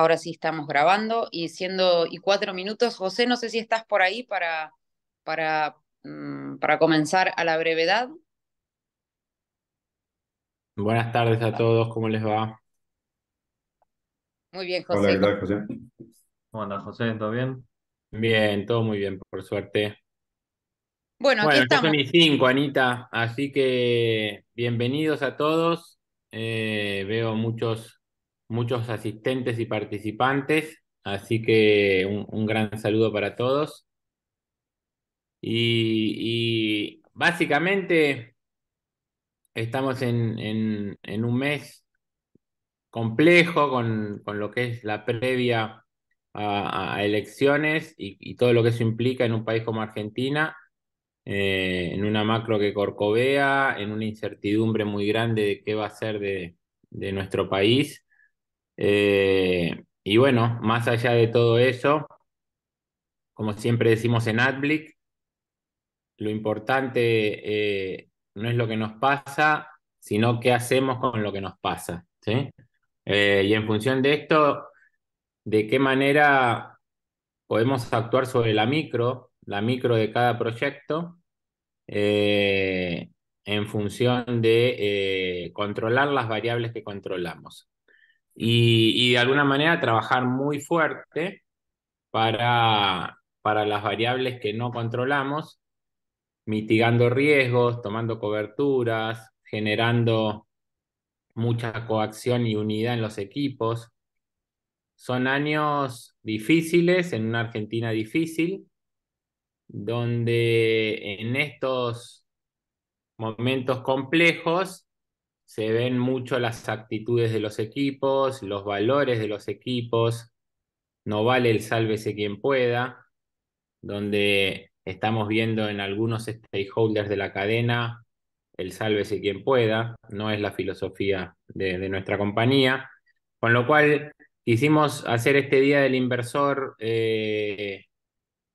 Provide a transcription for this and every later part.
Ahora sí estamos grabando y siendo y cuatro minutos. José, no sé si estás por ahí para, para, mm, para comenzar a la brevedad. Buenas tardes a todos, ¿cómo les va? Muy bien, José. ¿Cómo andas, José? ¿Todo bien? Bien, todo muy bien, por suerte. Bueno, bueno aquí estamos. Son cinco, Anita, así que bienvenidos a todos. Eh, veo muchos muchos asistentes y participantes, así que un, gran saludo para todos. Y, básicamente estamos en, un mes complejo con, lo que es la previa a, elecciones y, todo lo que eso implica en un país como Argentina, eh, en una macro que corcovea, en una incertidumbre muy grande de qué va a ser de nuestro país eh, y bueno, más allá de todo eso, como siempre decimos en Adblick, lo importante eh, no es lo que nos pasa, sino qué hacemos con lo que nos pasa. Eh, y en función de esto, de qué manera podemos actuar sobre la micro, la micro de cada proyecto, en función de controlar las variables que controlamos y, de alguna manera trabajar muy fuerte para las variables que no controlamos, mitigando riesgos, tomando coberturas, generando mucha coacción y unidad en los equipos. Son años difíciles en una Argentina difícil, donde en estos momentos complejos se ven mucho las actitudes de los equipos, los valores de los equipos, no vale el sálvese quien pueda, donde estamos viendo en algunos stakeholders de la cadena el sálvese quien pueda, no es la filosofía de, nuestra compañía, con lo cual quisimos hacer este día del inversor eh,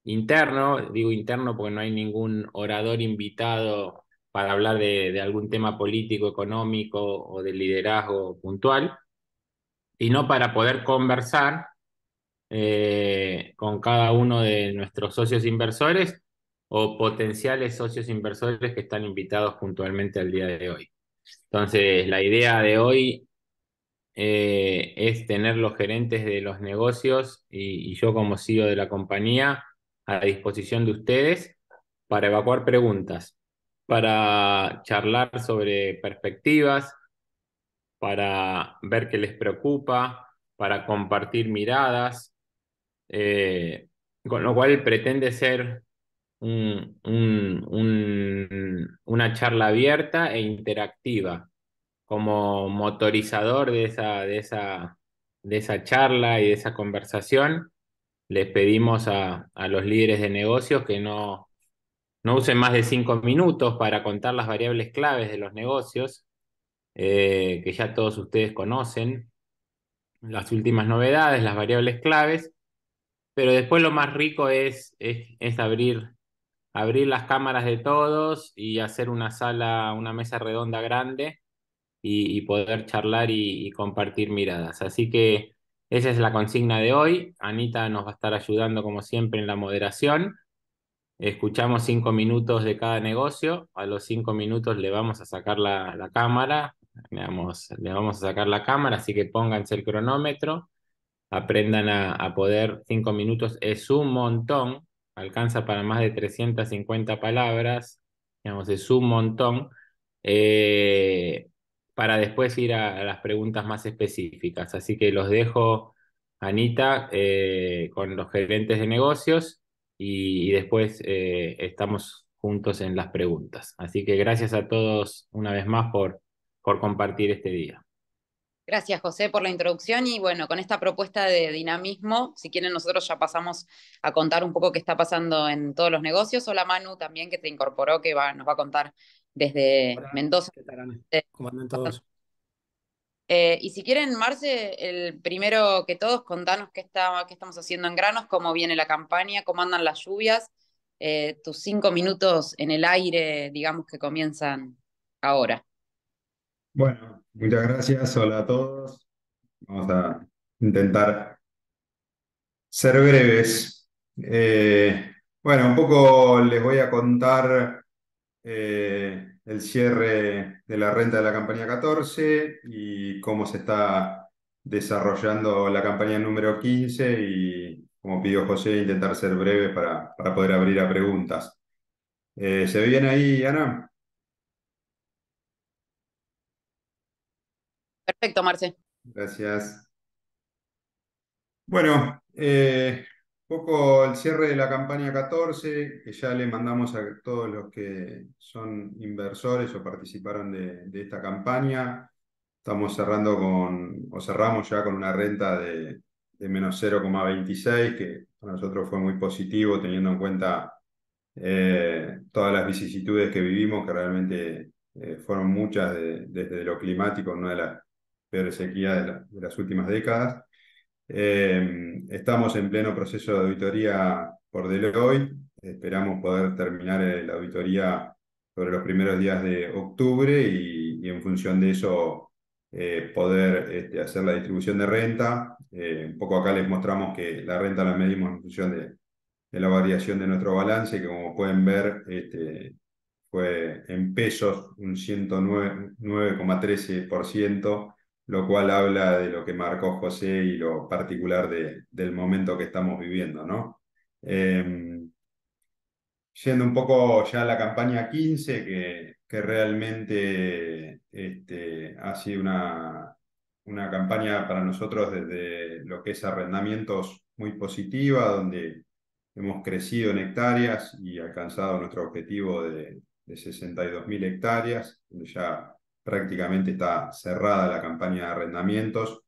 interno, digo interno porque no hay ningún orador invitado para hablar de, algún tema político, económico o de liderazgo puntual, y no para poder conversar eh, con cada uno de nuestros socios inversores o potenciales socios inversores que están invitados puntualmente al día de hoy. Entonces, la idea de hoy eh, es tener los gerentes de los negocios y, y, yo como CEO de la compañía a disposición de ustedes para evacuar preguntas, para charlar sobre perspectivas, para ver qué les preocupa, para compartir miradas, eh, con lo cual pretende ser una charla abierta e interactiva, como motorizador de esa, de esa, de esa charla y de esa conversación. Les pedimos a los líderes de negocios que no no usen más de cinco minutos para contar las variables claves de los negocios, eh, que ya todos ustedes conocen, las últimas novedades, las variables claves, pero después lo más rico es, es, abrir, abrir las cámaras de todos y hacer una sala, una mesa redonda grande y, poder charlar y compartir miradas. Así que esa es la consigna de hoy. Anita nos va a estar ayudando como siempre en la moderación escuchamos cinco minutos de cada negocio, a los cinco minutos le vamos a sacar la, cámara, le vamos, le vamos a sacar la cámara, así que pónganse el cronómetro, aprendan a, poder, cinco minutos es un montón, alcanza para más de 350 palabras, digamos, es un montón, eh, para después ir a, las preguntas más específicas. Así que los dejo, Anita, eh, con los gerentes de negocios y, después eh, estamos juntos en las preguntas. Así que gracias a todos una vez más por, por compartir este día. Gracias, José, por la introducción. Y bueno, con esta propuesta de dinamismo, si quieren, nosotros ya pasamos a contar un poco qué está pasando en todos los negocios. Hola, Manu, también que te incorporó, que va, nos va a contar desde Mendoza. Eh, eh, y si quieren, Marce, el primero que todos, contanos qué, está, qué estamos haciendo en Granos, cómo viene la campaña, cómo andan las lluvias, eh, tus cinco minutos en el aire, digamos que comienzan ahora. Bueno, muchas gracias, hola a todos. Vamos a intentar ser breves. Eh, bueno, un poco les voy a contar el cierre de la renta de la campaña 14 y cómo se está desarrollando la campaña número 15 y, como pidió José, intentar ser breve para, para poder abrir a preguntas. Eh, ¿Se ve bien ahí, Ana? Perfecto, Marce. Gracias. Bueno, eh, un poco el cierre de la campaña 14, que ya le mandamos a todos los que son inversores o participaron de, esta campaña. Estamos cerrando con, o cerramos ya con una renta de, menos 0,26, que para nosotros fue muy positivo teniendo en cuenta eh, todas las vicisitudes que vivimos, que realmente eh, fueron muchas desde lo climático, una de las peores sequías de las últimas décadas. Em, estamos en pleno proceso de auditoría por Deloitte. Esperamos poder terminar la auditoría sobre los primeros días de octubre y, en función de eso eh, poder este, hacer la distribución de renta. Eh, un poco acá les mostramos que la renta la medimos en función de, la variación de nuestro balance, que como pueden ver este, fue en pesos un 109,13% lo cual habla de lo que marcó José y lo particular del momento que estamos viviendo, ¿no? Em, yendo un poco ya a la campaña 15, que, que realmente este, ha sido una, una campaña para nosotros desde lo que es arrendamientos muy positiva, donde hemos crecido en hectáreas y alcanzado nuestro objetivo de, de 62.000 hectáreas, donde ya prácticamente está cerrada la campaña de arrendamientos.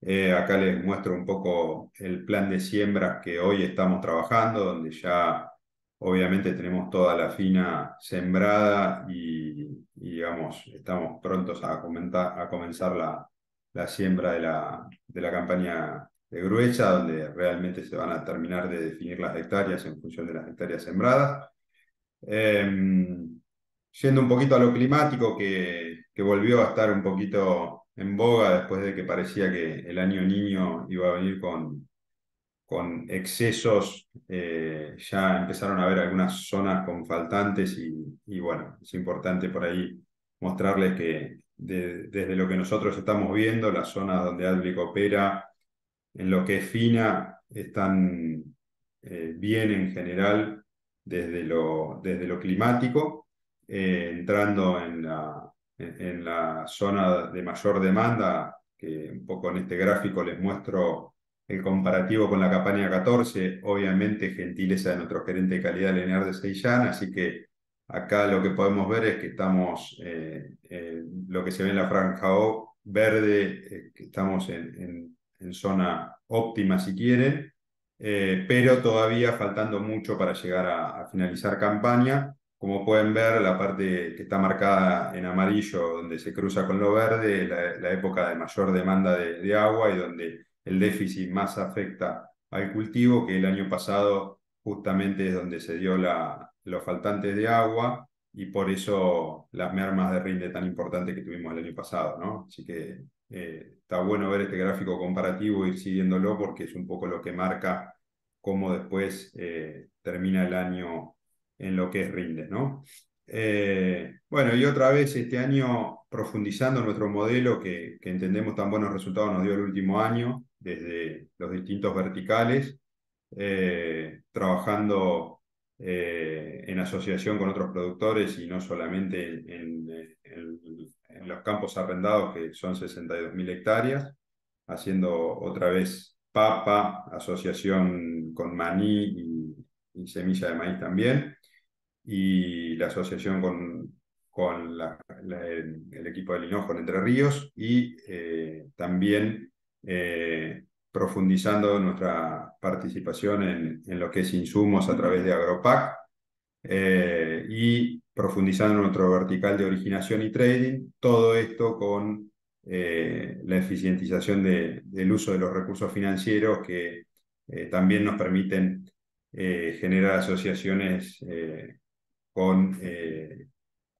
Eh, acá les muestro un poco el plan de siembras que hoy estamos trabajando, donde ya obviamente tenemos toda la fina sembrada y, digamos, estamos prontos a, a comenzar la, la siembra de la, de la campaña de gruesa, donde realmente se van a terminar de definir las hectáreas en función de las hectáreas sembradas. Em, yendo un poquito a lo climático, que que volvió a estar un poquito en boga después de que parecía que el año niño iba a venir con, con excesos, eh, ya empezaron a ver algunas zonas con faltantes y, bueno, es importante por ahí mostrarles que desde lo que nosotros estamos viendo, las zonas donde Adblick opera, en lo que es fina, están eh, bien en general desde lo, desde lo climático, eh, entrando en la, en, la zona de mayor demanda, que un poco en este gráfico les muestro el comparativo con la campaña 14, obviamente gentileza de nuestro gerente de calidad lineal de Seillán, así que acá lo que podemos ver es que estamos, eh, eh lo que se ve en la franja verde, eh, que estamos en, zona óptima si quieren, eh, pero todavía faltando mucho para llegar a finalizar campaña. Como pueden ver, la parte que está marcada en amarillo, donde se cruza con lo verde, la, la época de mayor demanda de, agua y donde el déficit más afecta al cultivo, que el año pasado justamente es donde se dio los faltantes de agua y por eso las mermas de rinde tan importantes que tuvimos el año pasado, ¿no? Así que eh, está bueno ver este gráfico comparativo, ir siguiéndolo porque es un poco lo que marca cómo después eh, termina el año en lo que es Rinde. ¿no? Eh, bueno, y otra vez este año profundizando nuestro modelo que, entendemos tan buenos resultados nos dio el último año, desde los distintos verticales, eh, trabajando eh, en asociación con otros productores y no solamente en, los campos arrendados, que son 62.000 hectáreas, haciendo otra vez papa, asociación con maní y y semilla de maíz también, y la asociación con, el, equipo del Linojo en Entre Ríos y eh, también eh, profundizando nuestra participación en, lo que es insumos a través de Agropac eh, y profundizando nuestro vertical de originación y trading, todo esto con la eficientización del uso de los recursos financieros que también nos permiten eh, generar asociaciones eh, con, eh,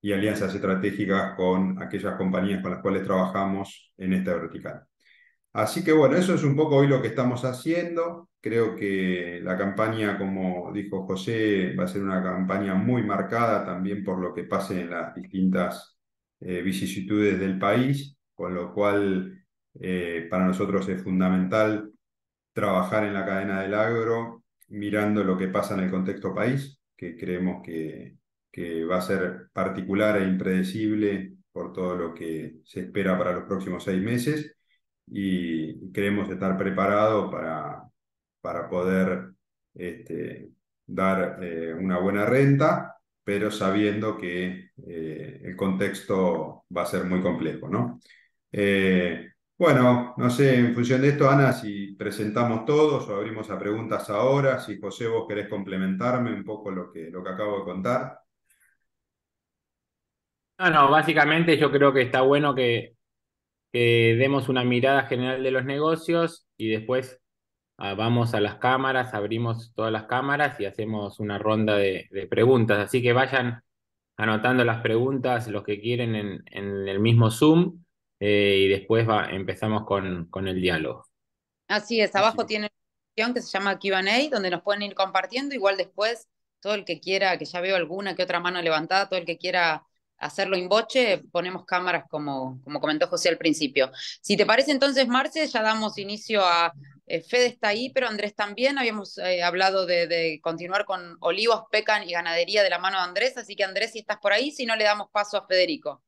y alianzas estratégicas con aquellas compañías con las cuales trabajamos en esta vertical. Así que bueno, eso es un poco hoy lo que estamos haciendo. Creo que la campaña, como dijo José, va a ser una campaña muy marcada también por lo que pase en las distintas vicisitudes del país, con lo cual para nosotros es fundamental trabajar en la cadena del agro mirando lo que pasa en el contexto país, que creemos que, que va a ser particular e impredecible por todo lo que se espera para los próximos seis meses y creemos estar preparados para, para poder este, dar eh, una buena renta, pero sabiendo que eh, el contexto va a ser muy complejo. ¿no? Eh, bueno, no sé, en función de esto, Ana, si presentamos todos o abrimos a preguntas ahora, si José vos querés complementarme un poco lo que, lo que acabo de contar. No, no, básicamente yo creo que está bueno que, demos una mirada general de los negocios y después ah, vamos a las cámaras, abrimos todas las cámaras y hacemos una ronda de, preguntas. Así que vayan anotando las preguntas, los que quieren en, en el mismo Zoom eh, y después empezamos con, el diálogo. Así es, abajo tiene una opción que se llama QA, donde nos pueden ir compartiendo, igual después todo el que quiera, que ya veo alguna que otra mano levantada, todo el que quiera hacerlo en boche, ponemos cámaras como, como comentó José al principio. Si te parece entonces, Marce, ya damos inicio a, eh, Fede está ahí, pero Andrés también. Habíamos eh, hablado de, continuar con olivos, pecan y ganadería de la mano de Andrés. Así que Andrés, si estás por ahí, si no le damos paso a Federico.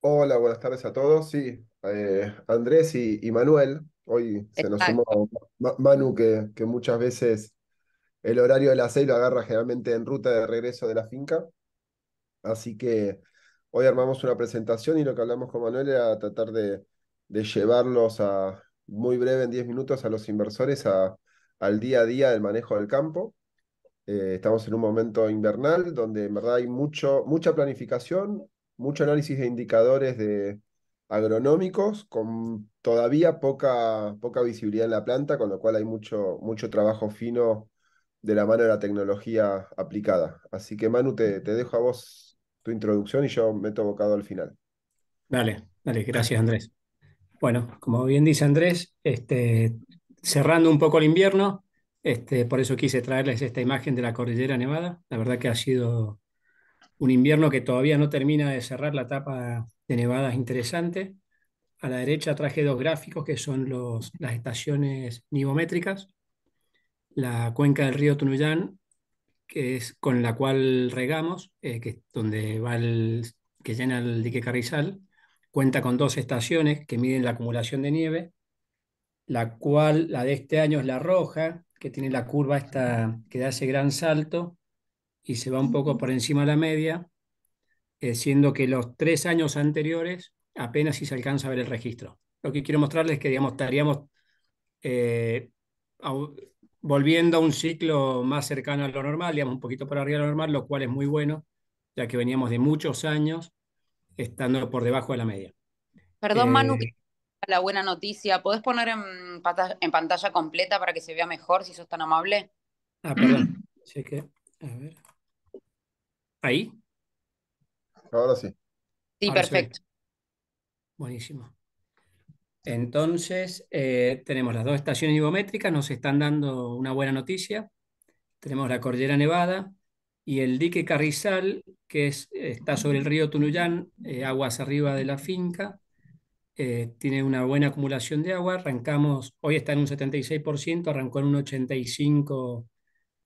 Hola, buenas tardes a todos. Sí, eh, Andrés y, Manuel. Hoy se nos sumó Manu, que, muchas veces el horario de las seis lo agarra generalmente en ruta de regreso de la finca. Así que hoy armamos una presentación y lo que hablamos con Manuel era tratar de, llevarlos a muy breve, en 10 minutos, a los inversores a, al día a día del manejo del campo. Eh, estamos en un momento invernal donde en verdad hay mucho, mucha planificación, mucho análisis de indicadores de agronómicos con todavía poca, poca visibilidad en la planta, con lo cual hay mucho, mucho trabajo fino de la mano de la tecnología aplicada. Así que Manu, te, dejo a vos tu introducción y yo meto bocado al final. Dale, dale, gracias Andrés. Bueno, como bien dice Andrés, este, cerrando un poco el invierno, este, por eso quise traerles esta imagen de la cordillera nevada. La verdad que ha sido un invierno que todavía no termina de cerrar la etapa de nevadas interesante. A la derecha traje dos gráficos que son los, las estaciones nivométricas, la cuenca del río Tunuyán, que es con la cual regamos, eh, que es donde va el, que llena el dique Carrizal, cuenta con dos estaciones que miden la acumulación de nieve, la cual, la de este año es la roja, que tiene la curva esta, que da ese gran salto, y se va un poco por encima de la media, eh, siendo que los tres años anteriores apenas si se alcanza a ver el registro. Lo que quiero mostrarles es que, digamos, estaríamos eh, volviendo a un ciclo más cercano a lo normal, digamos, un poquito por arriba de lo normal, lo cual es muy bueno, ya que veníamos de muchos años estando por debajo de la media. Perdón, Manu, eh, la buena noticia. ¿Podés poner en, pantalla completa para que se vea mejor, si sos tan amable? Ah, perdón. sí que, a ver. ¿Ahí? Ahora sí. Sí, perfecto. Buenísimo. Entonces, eh, tenemos las dos estaciones ibométricas, nos están dando una buena noticia. Tenemos la Cordillera Nevada y el dique Carrizal, que está sobre el río Tunuyán, eh, aguas arriba de la finca. Eh, tiene una buena acumulación de agua. Arrancamos, hoy está en un 76%, arrancó en un 85%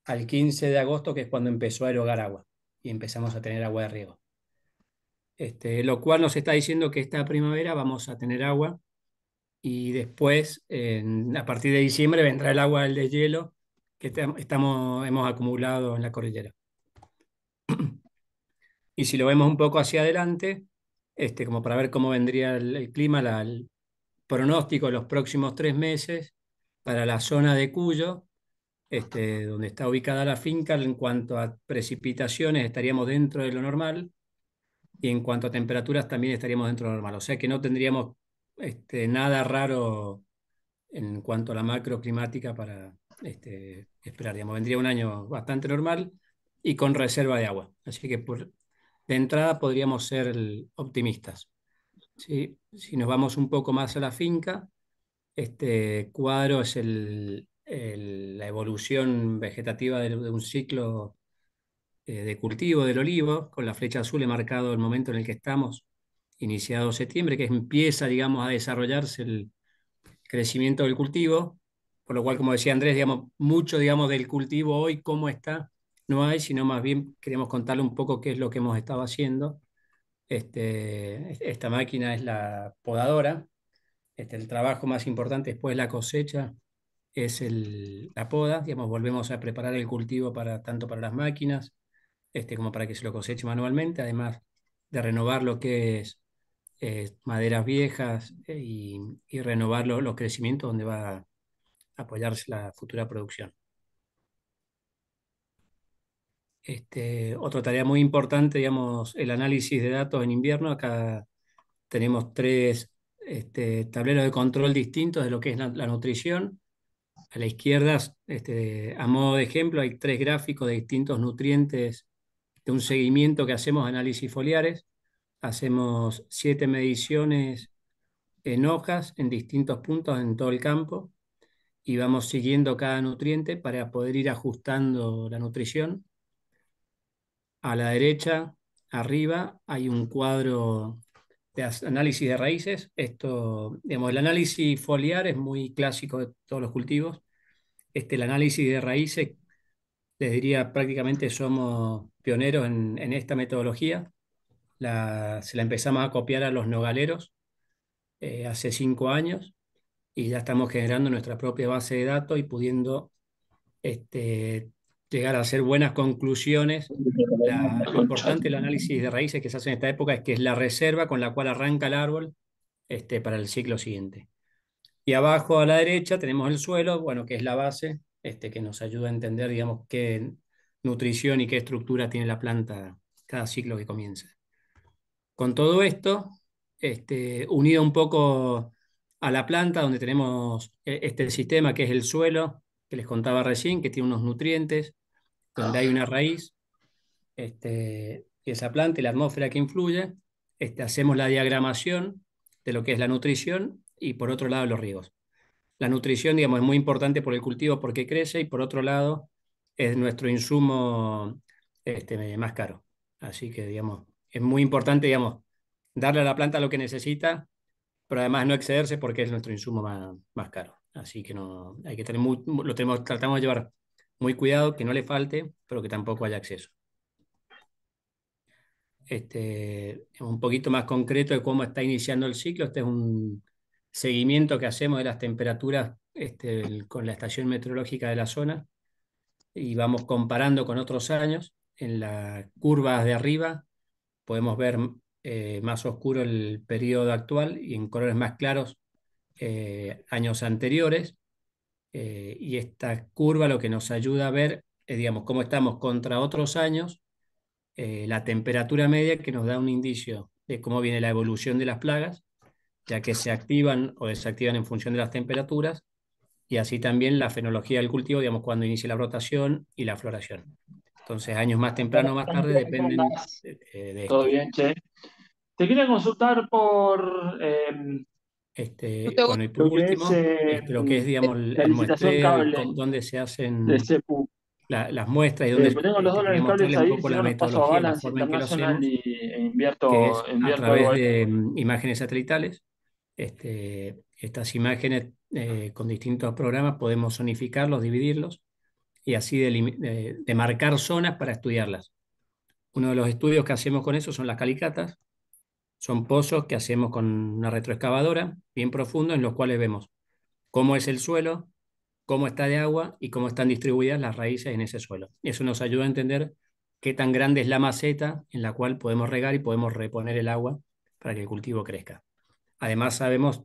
al 15 de agosto, que es cuando empezó a erogar agua y empezamos a tener agua de riego. Este, lo cual nos está diciendo que esta primavera vamos a tener agua y después, a partir de diciembre, vendrá el agua del deshielo que estamos, hemos acumulado en la cordillera. Y si lo vemos un poco hacia adelante, este, como para ver cómo vendría el, clima, el pronóstico de los próximos tres meses para la zona de Cuyo, este, donde está ubicada la finca, en cuanto a precipitaciones estaríamos dentro de lo normal y en cuanto a temperaturas también estaríamos dentro de lo normal. O sea que no tendríamos este, nada raro en cuanto a la macroclimática para este, esperar. vendría un año bastante normal y con reserva de agua. Así que por, de entrada podríamos ser optimistas. ¿sí? Si nos vamos un poco más a la finca, este cuadro es el, la evolución vegetativa de, un ciclo eh, de cultivo del olivo. Con la flecha azul he marcado el momento en el que estamos, iniciado septiembre, que empieza, digamos, a desarrollarse el crecimiento del cultivo. Por lo cual, como decía Andrés, digamos, mucho digamos, del cultivo hoy, cómo está, no hay, sino más bien queremos contarle un poco qué es lo que hemos estado haciendo. Este, esta máquina es la podadora. Este, el trabajo más importante después la cosecha es el, la poda, digamos, volvemos a preparar el cultivo para, tanto para las máquinas este, como para que se lo coseche manualmente, además de renovar lo que es eh, maderas viejas eh, y, renovar los crecimientos donde va a apoyarse la futura producción. Este, otra tarea muy importante, digamos, el análisis de datos en invierno. Acá tenemos tres este, tableros de control distintos de lo que es la nutrición, a la izquierda, este, a modo de ejemplo, hay tres gráficos de distintos nutrientes de un seguimiento que hacemos análisis foliares. Hacemos siete mediciones en hojas, en distintos puntos, en todo el campo, y vamos siguiendo cada nutriente para poder ir ajustando la nutrición. A la derecha, arriba, hay un cuadro de análisis de raíces. Esto, digamos, el análisis foliar es muy clásico de todos los cultivos. Este, el análisis de raíces, les diría prácticamente somos pioneros en, en esta metodología. La, se la empezamos a copiar a los nogaleros eh, hace cinco años y ya estamos generando nuestra propia base de datos y pudiendo este, llegar a hacer buenas conclusiones lo importante del análisis de raíces que se hace en esta época es que es la reserva con la cual arranca el árbol este, para el ciclo siguiente. Y abajo a la derecha tenemos el suelo, bueno, que es la base, este, que nos ayuda a entender, digamos, qué nutrición y qué estructura tiene la planta cada ciclo que comienza. Con todo esto, este, unido un poco a la planta, donde tenemos eh, este sistema que es el suelo, que les contaba recién, que tiene unos nutrientes, donde hay ah. una raíz, este, esa planta y la atmósfera que influye, este, hacemos la diagramación de lo que es la nutrición y por otro lado los riegos. La nutrición, digamos, es muy importante por el cultivo porque crece y por otro lado es nuestro insumo este, más caro. Así que, digamos, es muy importante, digamos, darle a la planta lo que necesita, pero además no excederse porque es nuestro insumo más, caro. Así que no, hay que tener muy, lo tenemos, tratamos de llevar muy cuidado, que no le falte, pero que tampoco haya acceso. Este, un poquito más concreto de cómo está iniciando el ciclo. Este es un seguimiento que hacemos de las temperaturas este, con la estación meteorológica de la zona y vamos comparando con otros años. En las curvas de arriba podemos ver eh, más oscuro el periodo actual y en colores más claros eh, años anteriores. Eh, y esta curva lo que nos ayuda a ver, digamos, cómo estamos contra otros años eh, la temperatura media que nos da un indicio de cómo viene la evolución de las plagas, ya que se activan o desactivan en función de las temperaturas, y así también la fenología del cultivo, digamos, cuando inicia la rotación y la floración. Entonces, años más temprano o más tarde dependen eh, eh, de de... Todo bien, Che. Te quería consultar por... Em, este, bueno, lo último, que es, digamos, el muestreo, dónde se hacen las muestras y dónde... podemos tengo los dólares e a invierto, que a través de mm, imágenes satelitales. Este, estas imágenes eh, con distintos programas podemos zonificarlos, dividirlos y así demarcar zonas para estudiarlas. Uno de los estudios que hacemos con eso son las calicatas. Son pozos que hacemos con una retroexcavadora bien profundo en los cuales vemos cómo es el suelo, cómo está de agua y cómo están distribuidas las raíces en ese suelo. Eso nos ayuda a entender qué tan grande es la maceta en la cual podemos regar y podemos reponer el agua para que el cultivo crezca. Además sabemos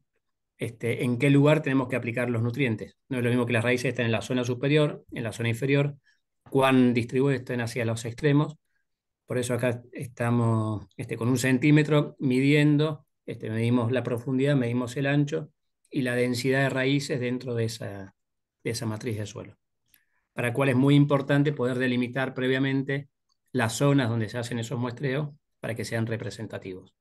este, en qué lugar tenemos que aplicar los nutrientes. No es lo mismo que las raíces estén en la zona superior, en la zona inferior, cuán distribuidas estén hacia los extremos. Por eso acá estamos este, con un centímetro midiendo, este, medimos la profundidad, medimos el ancho y la densidad de raíces dentro de esa, esa matriz de suelo, para cual es muy importante poder delimitar previamente las zonas donde se hacen esos muestreos para que sean representativos.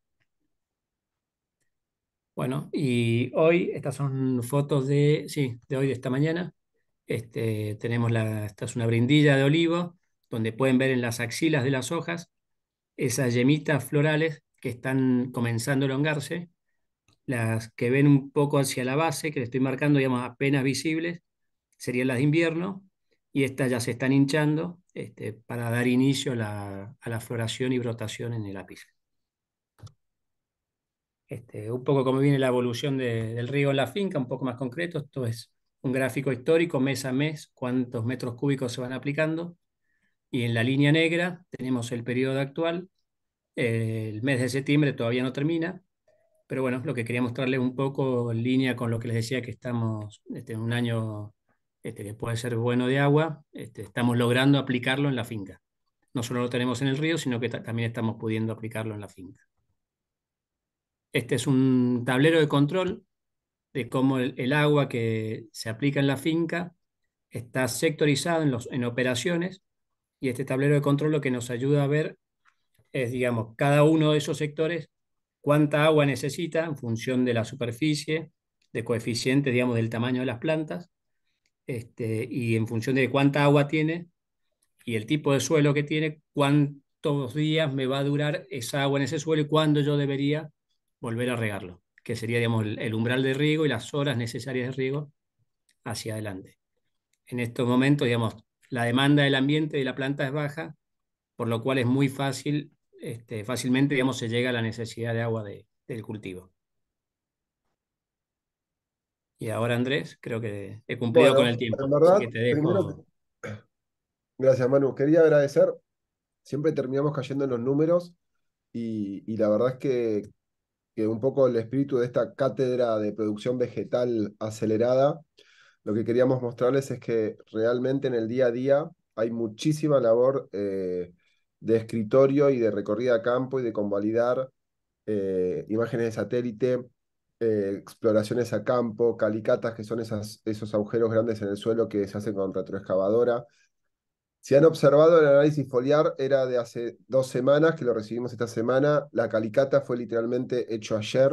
Bueno, y hoy, estas son fotos de, sí, de hoy, de esta mañana. Este, tenemos la, esta es una brindilla de olivo, donde pueden ver en las axilas de las hojas esas yemitas florales que están comenzando a elongarse, las que ven un poco hacia la base, que le estoy marcando, digamos, apenas visibles, serían las de invierno, y estas ya se están hinchando este, para dar inicio a la, floración y brotación en el ápice. Este, un poco como viene la evolución del río en la finca, un poco más concreto, esto es un gráfico histórico mes a mes, cuántos metros cúbicos se van aplicando, y en la línea negra tenemos el periodo actual, eh, el mes de septiembre todavía no termina, pero bueno, lo que quería mostrarles un poco en línea con lo que les decía que estamos en este, un año este, que puede ser bueno de agua, este, estamos logrando aplicarlo en la finca. No solo lo tenemos en el río, sino que también estamos pudiendo aplicarlo en la finca. Este es un tablero de control de cómo el, agua que se aplica en la finca está sectorizado en, en operaciones y este tablero de control lo que nos ayuda a ver es, digamos, cada uno de esos sectores cuánta agua necesita en función de la superficie, de coeficientes, digamos, del tamaño de las plantas este, y en función de cuánta agua tiene y el tipo de suelo que tiene, cuántos días me va a durar esa agua en ese suelo y cuándo yo debería volver a regarlo, que sería digamos, el, umbral de riego y las horas necesarias de riego hacia adelante. En estos momentos, digamos, la demanda del ambiente de la planta es baja, por lo cual es muy fácil, este, fácilmente, digamos, se llega a la necesidad de agua del cultivo. Y ahora, Andrés, creo que he cumplido con el tiempo. que te dejo... Gracias, Manu. Quería agradecer. Siempre terminamos cayendo en los números y, la verdad es que, que, un poco el espíritu de esta cátedra de producción vegetal acelerada, lo que queríamos mostrarles es que realmente en el día a día hay muchísima labor eh, de escritorio y de recorrida a campo y de convalidar eh, imágenes de satélite, eh, exploraciones a campo, calicatas, que son esos agujeros grandes en el suelo que se hacen con retroexcavadora. Si han observado, el análisis foliar era de hace dos semanas, que lo recibimos esta semana. La calicata fue literalmente hecho ayer.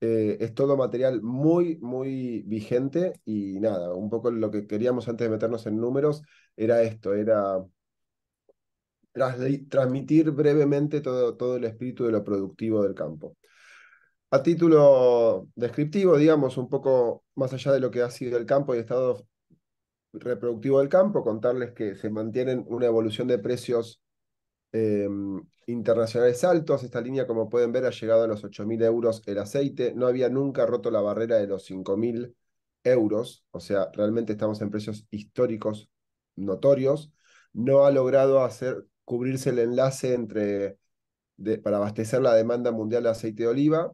Eh, es todo material muy, muy vigente y nada, un poco lo que queríamos antes de meternos en números era esto, era transmitir brevemente todo, todo el espíritu de lo productivo del campo. A título descriptivo, digamos, un poco más allá de lo que ha sido el campo y estado reproductivo del campo, contarles que se mantiene una evolución de precios em, internacionales altos. Esta línea, como pueden ver, ha llegado a los 8.000 euros el aceite. No había nunca roto la barrera de los 5.000 euros. O sea, realmente estamos en precios históricos notorios. No ha logrado hacer cubrirse el enlace entre para abastecer la demanda mundial de aceite de oliva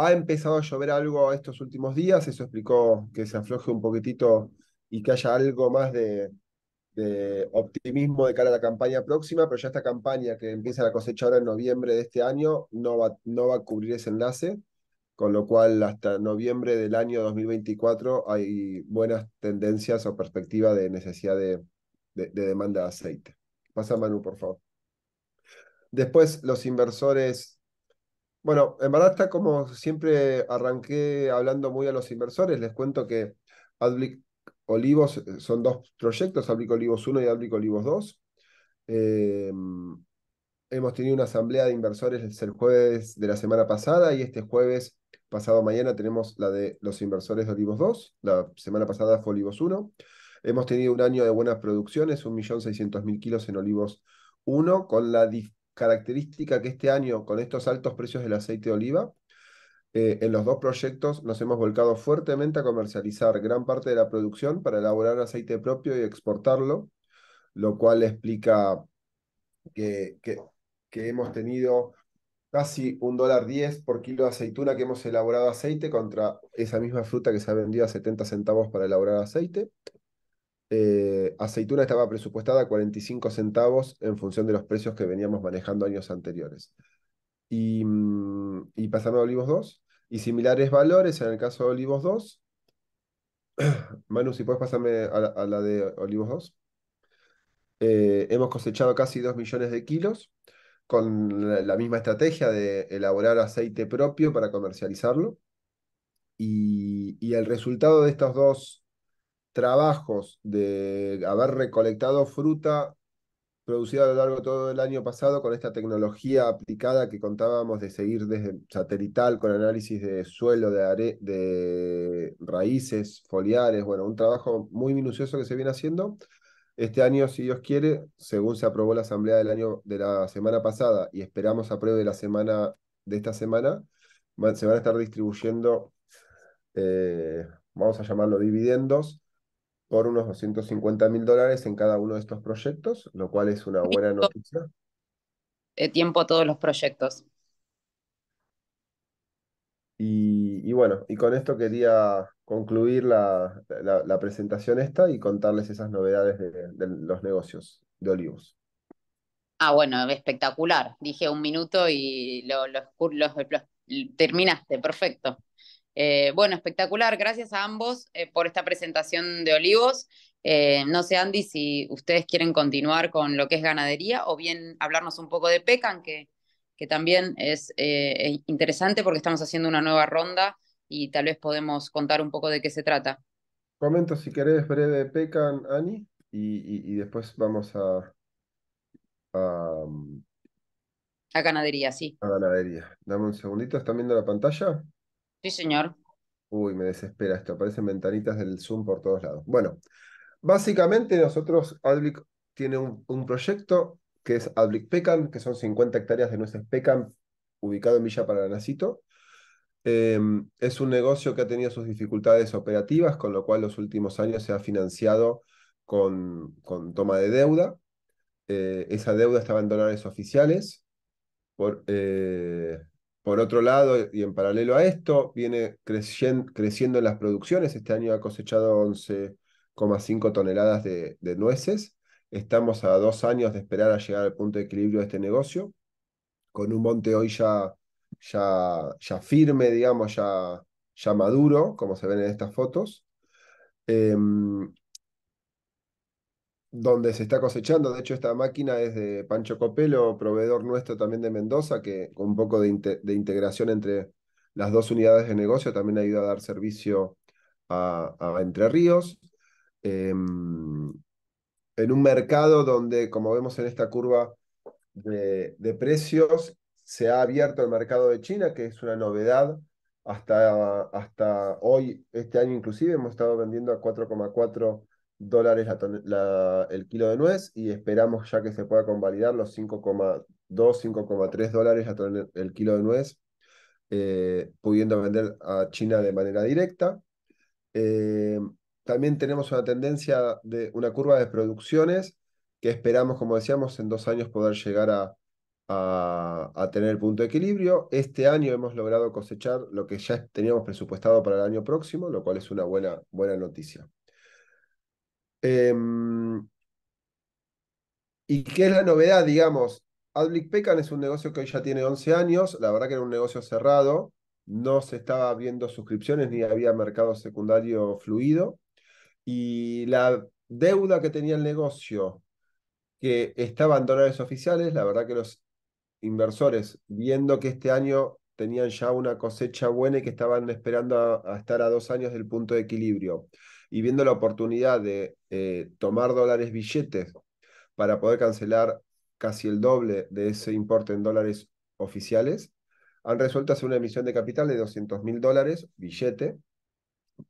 ha empezado a llover algo estos últimos días, eso explicó que se afloje un poquitito y que haya algo más de, optimismo de cara a la campaña próxima, pero ya esta campaña que empieza la cosecha ahora en noviembre de este año no va, a cubrir ese enlace, con lo cual hasta noviembre del año 2024 hay buenas tendencias o perspectiva de necesidad de, de demanda de aceite. Pasa Manu, por favor. Después los inversores bueno, en verdad está como siempre arranqué hablando muy a los inversores. Les cuento que Adblick Olivos eh, son dos proyectos, Adblick Olivos 1 y Adblick Olivos 2. Eh, hemos tenido una asamblea de inversores el jueves de la semana pasada y este jueves, pasado mañana, tenemos la de los inversores de Olivos 2. La semana pasada fue Olivos 1. Hemos tenido un año de buenas producciones, 1.600.000 kilos en Olivos 1, con la característica que este año, con estos altos precios del aceite de oliva, eh, en los dos proyectos nos hemos volcado fuertemente a comercializar gran parte de la producción para elaborar aceite propio y exportarlo, lo cual explica que, que, que hemos tenido casi un dólar 10 por kilo de aceituna que hemos elaborado aceite contra esa misma fruta que se ha vendido a 70 centavos para elaborar aceite. Eh, aceituna estaba presupuestada a 45 centavos en función de los precios que veníamos manejando años anteriores. Y, mm, y pasando a Olivos 2, y similares valores en el caso de Olivos 2. Manu, si puedes pasarme a la, de Olivos 2. Eh, hemos cosechado casi 2 millones de kilos con la, misma estrategia de elaborar aceite propio para comercializarlo. Y, y el resultado de estos dos trabajos de haber recolectado fruta producida a lo largo de todo el año pasado con esta tecnología aplicada que contábamos de seguir desde satelital con análisis de suelo, de, de raíces foliares, bueno, un trabajo muy minucioso que se viene haciendo. Este año, si Dios quiere, según se aprobó la asamblea del año de la semana pasada y esperamos apruebe la semana de esta semana, se van a estar distribuyendo, eh, vamos a llamarlo dividendos, por unos 250 mil dólares en cada uno de estos proyectos, lo cual es una buena noticia. De eh, tiempo a todos los proyectos. Y, bueno, y con esto quería concluir la, presentación esta y contarles esas novedades de, los negocios de Olivos. Ah, bueno, espectacular. Dije un minuto y lo, terminaste, perfecto. Eh, bueno, espectacular. Gracias a ambos eh, por esta presentación de olivos. Eh, no sé, Andy, si ustedes quieren continuar con lo que es ganadería o bien hablarnos un poco de PECAN, que, que también es interesante porque estamos haciendo una nueva ronda y tal vez podemos contar un poco de qué se trata. Comento si querés breve PECAN, Ani, y, después vamos a, a... Mm, a ganadería, sí. A ganadería. Dame un segundito, ¿están viendo la pantalla? Sí, señor. Uy, me desespera esto. Aparecen ventanitas del Zoom por todos lados. Bueno, básicamente nosotros, Adric tiene un, proyecto que es Adblick Pecan, que son 50 hectáreas de nueces Pecan, ubicado en Villa Paranacito. Em, es un negocio que ha tenido sus dificultades operativas, con lo cual los últimos años se ha financiado con, con toma de deuda. Eh, esa deuda estaba en dólares oficiales. Por, eh, por otro lado, eh, y en paralelo a esto, viene creciendo, en las producciones. Este año ha cosechado 11,5 toneladas de, nueces. Estamos a dos años de esperar a llegar al punto de equilibrio de este negocio, con un monte hoy ya ya, ya, firme, digamos, ya, ya maduro, como se ven en estas fotos. Em, donde se está cosechando. De hecho, esta máquina es de Pancho Copelo, proveedor nuestro también de Mendoza, que con un poco de, integración entre las dos unidades de negocio también ha ido a dar servicio a, Entre Ríos. Em, en un mercado donde, como vemos en esta curva de, de, precios, se ha abierto el mercado de China, que es una novedad. Hasta, hasta hoy, este año inclusive, hemos estado vendiendo a 4,4 dólares el kilo de nuez y esperamos ya que se pueda convalidar los 5,2, 5,3 dólares el kilo de nuez, eh, pudiendo vender a China de manera directa. Eh, también tenemos una tendencia de una curva de producciones que esperamos, como decíamos, en dos años poder llegar a, a, a tener punto de equilibrio. Este año hemos logrado cosechar lo que ya teníamos presupuestado para el año próximo, lo cual es una buena, buena noticia. Em, ¿Y qué es la novedad, digamos? Adblick Pecan es un negocio que hoy ya tiene 11 años, la verdad que era un negocio cerrado, no se estaba viendo suscripciones ni había mercado secundario fluido. Y la deuda que tenía el negocio, que estaba en dólares oficiales, la verdad que los inversores, viendo que este año tenían ya una cosecha buena y que estaban esperando a estar a dos años del punto de equilibrio, y viendo la oportunidad de eh, tomar dólares billetes para poder cancelar casi el doble de ese importe en dólares oficiales, han resuelto hacer una emisión de capital de 200 mil dólares, billete,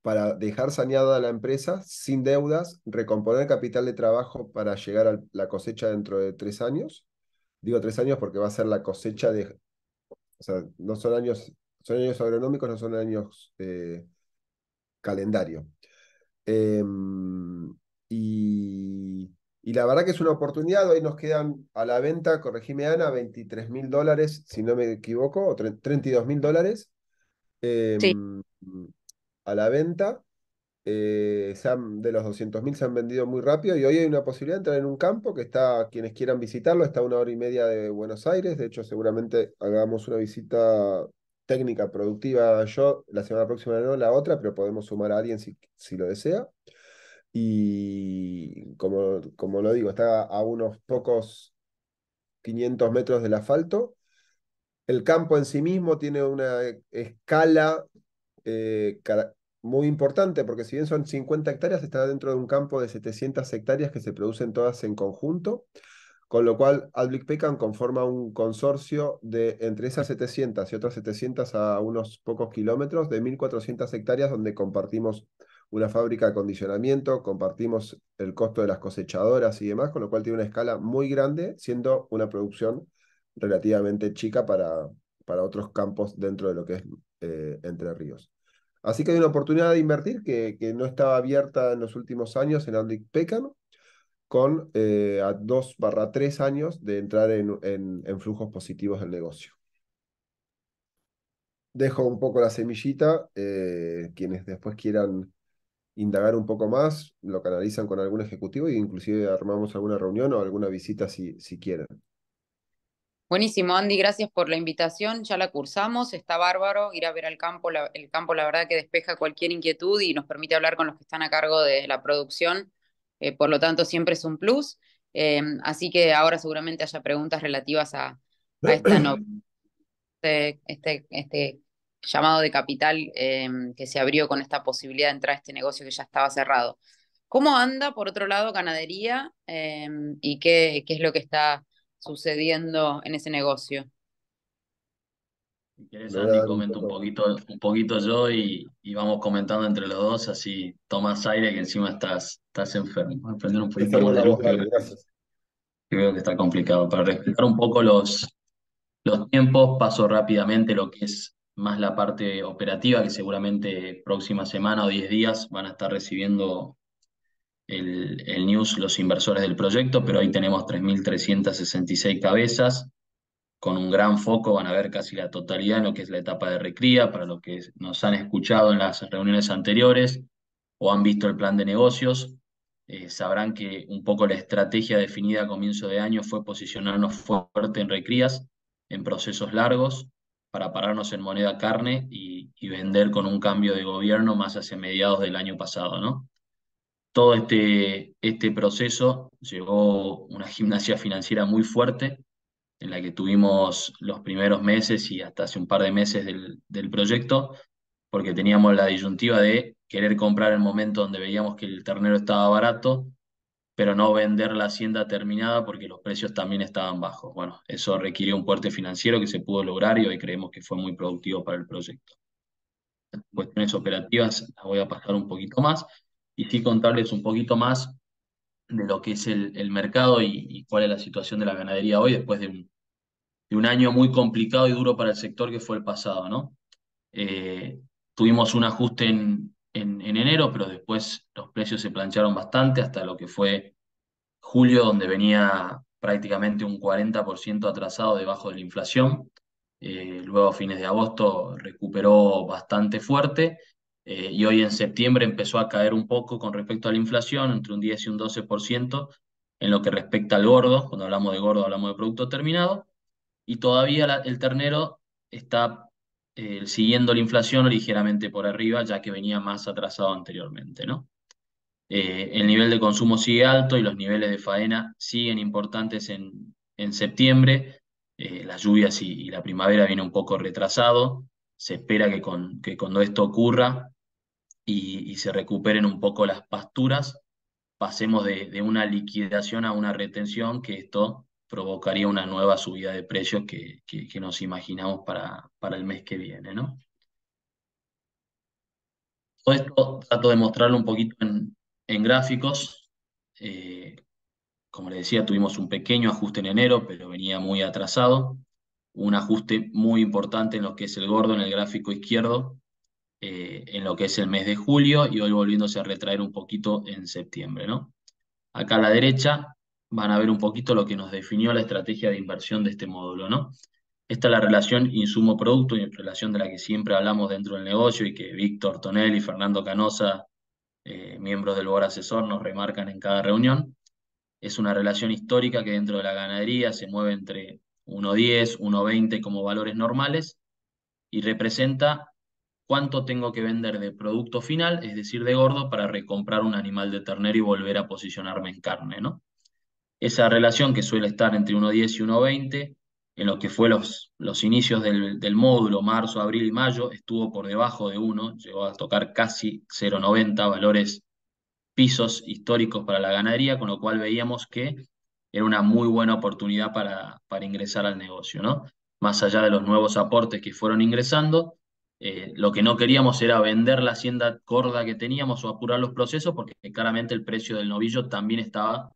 para dejar saneada la empresa sin deudas, recomponer capital de trabajo para llegar a la cosecha dentro de tres años. Digo tres años porque va a ser la cosecha de... O sea, no son años, son años agronómicos, no son años eh, calendario. Em, y, la verdad que es una oportunidad, hoy nos quedan a la venta, corregime Ana, 23 mil dólares, si no me equivoco, o 32 mil dólares em, a la venta. Eh, de los mil se han vendido muy rápido y hoy hay una posibilidad de entrar en un campo que está, quienes quieran visitarlo, está a una hora y media de Buenos Aires, de hecho seguramente hagamos una visita técnica productiva yo, la semana próxima no la otra, pero podemos sumar a alguien si, lo desea. Y como, como lo digo, está a unos pocos 500 metros del asfalto. El campo en sí mismo tiene una escala eh, muy importante, porque si bien son 50 hectáreas, está dentro de un campo de 700 hectáreas que se producen todas en conjunto con lo cual Adblick Pecan conforma un consorcio de entre esas 700 y otras 700 a unos pocos kilómetros de 1.400 hectáreas donde compartimos una fábrica de acondicionamiento, compartimos el costo de las cosechadoras y demás, con lo cual tiene una escala muy grande, siendo una producción relativamente chica para, para otros campos dentro de lo que es eh, Entre Ríos. Así que hay una oportunidad de invertir que, no estaba abierta en los últimos años en Adblick Pecan, con eh, a 2 3 años de entrar en, flujos positivos del negocio. Dejo un poco la semillita, eh, quienes después quieran indagar un poco más, lo canalizan con algún ejecutivo e inclusive armamos alguna reunión o alguna visita si, si quieren. Buenísimo, Andy, gracias por la invitación. Ya la cursamos, está bárbaro ir a ver al campo. el campo, la verdad, que despeja cualquier inquietud y nos permite hablar con los que están a cargo de la producción eh, por lo tanto, siempre es un plus. Eh, así que ahora seguramente haya preguntas relativas a, esta no, este, este, este, llamado de capital eh, que se abrió con esta posibilidad de entrar a este negocio que ya estaba cerrado. ¿Cómo anda, por otro lado, ganadería y qué, qué es lo que está sucediendo en ese negocio? Si comento un poquito, un poquito yo y, y, vamos comentando entre los dos, así tomás aire que encima estás, Estás enfermo. Aprender un poquito de veo que está complicado. Para explicar un poco los, los tiempos, paso rápidamente lo que es más la parte operativa, que seguramente próxima semana o 10 días van a estar recibiendo el, el, news los inversores del proyecto, pero ahí tenemos 3.366 cabezas, con un gran foco, van a ver casi la totalidad en lo que es la etapa de recría, para los que nos han escuchado en las reuniones anteriores o han visto el plan de negocios, eh, sabrán que un poco la estrategia definida a comienzo de año fue posicionarnos fuerte en recrías, en procesos largos, para pararnos en moneda carne y, vender con un cambio de gobierno más hacia mediados del año pasado, ¿no? Todo este, este proceso llegó una gimnasia financiera muy fuerte, en la que tuvimos los primeros meses y hasta hace un par de meses del, del proyecto, porque teníamos la disyuntiva de querer comprar el momento donde veíamos que el ternero estaba barato, pero no vender la hacienda terminada porque los precios también estaban bajos. Bueno, eso requirió un puerte financiero que se pudo lograr y hoy creemos que fue muy productivo para el proyecto. cuestiones operativas las voy a pasar un poquito más y sí contarles un poquito más de lo que es el, mercado y, cuál es la situación de la ganadería hoy después de un, año muy complicado y duro para el sector que fue el pasado, ¿no? Eh, tuvimos un ajuste en, en, enero, pero después los precios se plancharon bastante hasta lo que fue julio, donde venía prácticamente un 40% atrasado debajo de la inflación. Eh, luego a fines de agosto recuperó bastante fuerte eh, y hoy en septiembre empezó a caer un poco con respecto a la inflación, entre un 10 y un 12% en lo que respecta al gordo, cuando hablamos de gordo hablamos de producto terminado, y todavía el ternero está siguiendo la inflación ligeramente por arriba, ya que venía más atrasado anteriormente, ¿no? Eh, el nivel de consumo sigue alto y los niveles de faena siguen importantes en, en septiembre. Eh, las lluvias y, la primavera viene un poco retrasado. Se espera que, con, que cuando esto ocurra y, se recuperen un poco las pasturas, pasemos de, de, una liquidación a una retención, que esto provocaría una nueva subida de precios que, que, nos imaginamos para, para, el mes que viene, ¿no? Todo esto trato de mostrarlo un poquito en, gráficos. Eh, como les decía, tuvimos un pequeño ajuste en enero, pero venía muy atrasado. Un ajuste muy importante en lo que es el gordo en el gráfico izquierdo, eh, en lo que es el mes de julio y hoy volviéndose a retraer un poquito en septiembre. ¿no? Acá a la derecha van a ver un poquito lo que nos definió la estrategia de inversión de este módulo, ¿no? Esta es la relación insumo-producto, relación de la que siempre hablamos dentro del negocio y que Víctor Tonel y Fernando Canosa, eh, miembros del lugar asesor, nos remarcan en cada reunión. Es una relación histórica que dentro de la ganadería se mueve entre 1.10, 1.20 como valores normales y representa cuánto tengo que vender de producto final, es decir, de gordo, para recomprar un animal de ternero y volver a posicionarme en carne, ¿no? esa relación que suele estar entre 1.10 y 1.20, en lo que fue los, los inicios del, módulo, marzo, abril y mayo, estuvo por debajo de 1, llegó a tocar casi 0.90 valores pisos históricos para la ganadería, con lo cual veíamos que era una muy buena oportunidad para, para ingresar al negocio, ¿no? Más allá de los nuevos aportes que fueron ingresando, eh, lo que no queríamos era vender la hacienda gorda que teníamos o apurar los procesos, porque claramente el precio del novillo también estaba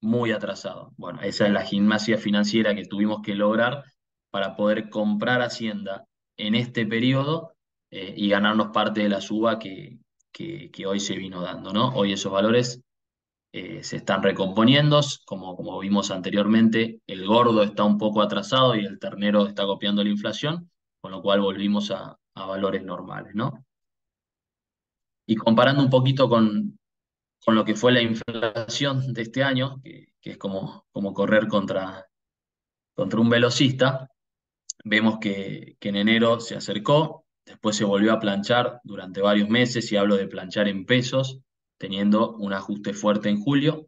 muy atrasado. Bueno, esa es la gimnasia financiera que tuvimos que lograr para poder comprar Hacienda en este periodo eh, y ganarnos parte de la suba que, que, hoy se vino dando. ¿no? Hoy esos valores eh, se están recomponiendo, como, como vimos anteriormente, el gordo está un poco atrasado y el ternero está copiando la inflación, con lo cual volvimos a, a valores normales. ¿no? Y comparando un poquito con, con lo que fue la inflación de este año, que, es como, como correr contra, contra un velocista, vemos que, en enero se acercó, después se volvió a planchar durante varios meses, y hablo de planchar en pesos, teniendo un ajuste fuerte en julio,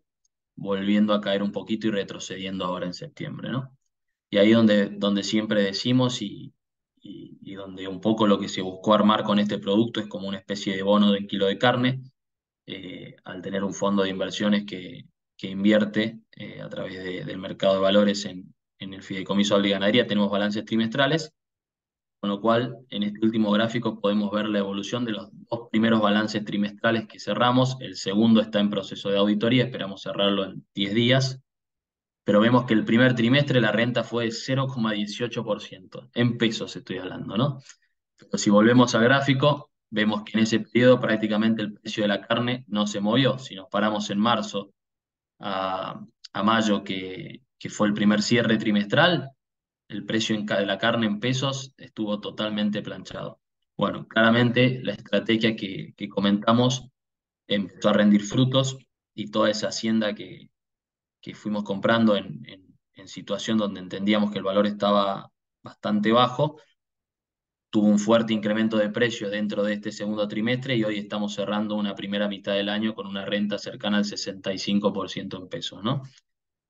volviendo a caer un poquito y retrocediendo ahora en septiembre, Y ahí donde, donde siempre decimos y, y donde un poco lo que se buscó armar con este producto es como una especie de bono de un kilo de carne, eh, al tener un fondo de inversiones que, que invierte eh, a través del mercado de valores en, en el fideicomiso de ganadería, tenemos balances trimestrales, con lo cual en este último gráfico podemos ver la evolución de los dos primeros balances trimestrales que cerramos, el segundo está en proceso de auditoría, esperamos cerrarlo en 10 días, pero vemos que el primer trimestre la renta fue de 0,18%, en pesos estoy hablando, ¿no? si volvemos al gráfico, vemos que en ese periodo prácticamente el precio de la carne no se movió. Si nos paramos en marzo a, mayo, que, fue el primer cierre trimestral, el precio de la carne en pesos estuvo totalmente planchado. Bueno, claramente la estrategia que, comentamos empezó a rendir frutos y toda esa hacienda que, que fuimos comprando en situación donde entendíamos que el valor estaba bastante bajo, tuvo un fuerte incremento de precios dentro de este segundo trimestre y hoy estamos cerrando una primera mitad del año con una renta cercana al 65% en pesos, ¿no?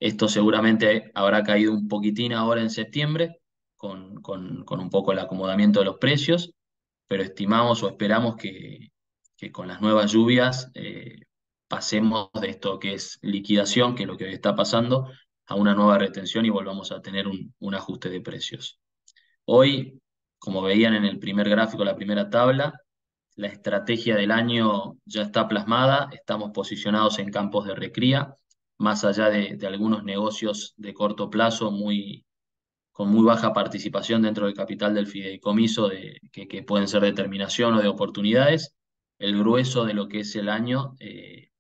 Esto seguramente habrá caído un poquitín ahora en septiembre con, con, un poco el acomodamiento de los precios, pero estimamos o esperamos que, con las nuevas lluvias eh, pasemos de esto que es liquidación, que es lo que hoy está pasando, a una nueva retención y volvamos a tener un, un ajuste de precios. Hoy como veían en el primer gráfico, la primera tabla, la estrategia del año ya está plasmada, estamos posicionados en campos de recría, más allá de, algunos negocios de corto plazo muy, con muy baja participación dentro del capital del fideicomiso, que, pueden ser de terminación o de oportunidades, el grueso de lo que es el año eh,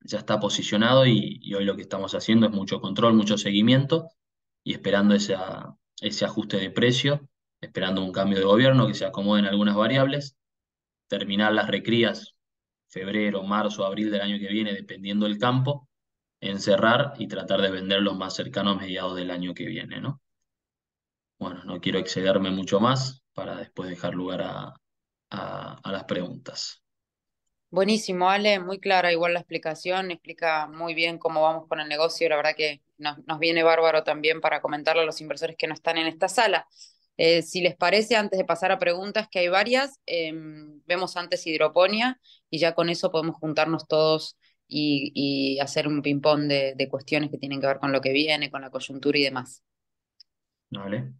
ya está posicionado y, hoy lo que estamos haciendo es mucho control, mucho seguimiento y esperando ese ajuste de precio esperando un cambio de gobierno que se acomoden algunas variables, terminar las recrías febrero, marzo, abril del año que viene, dependiendo del campo, encerrar y tratar de vender los más cercanos a mediados del año que viene, ¿no? Bueno, no quiero excederme mucho más para después dejar lugar a, a, las preguntas. Buenísimo, Ale, muy clara igual la explicación, explica muy bien cómo vamos con el negocio, la verdad que nos, nos viene bárbaro también para comentarle a los inversores que no están en esta sala. Eh, si les parece, antes de pasar a preguntas, que hay varias, em, vemos antes hidroponía y ya con eso podemos juntarnos todos y, hacer un ping-pong de, cuestiones que tienen que ver con lo que viene, con la coyuntura y demás. Vale.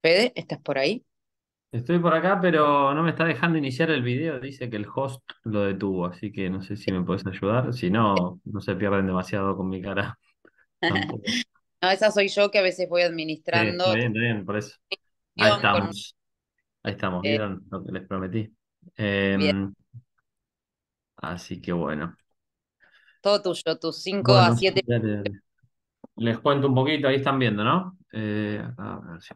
Fede, ¿estás por ahí? Estoy por acá, pero no me está dejando iniciar el video. Dice que el host lo detuvo, así que no sé si me puedes ayudar. Si no, no se pierden demasiado con mi cara. No, esa soy yo que a veces voy administrando. está bien, está bien, por eso. Ahí estamos. Ahí estamos, eh, ¿vieron lo que les prometí? Em, así que bueno. Todo tuyo, tus 5 a 7. Les cuento un poquito, ahí están viendo, ¿no? Eh, a ver si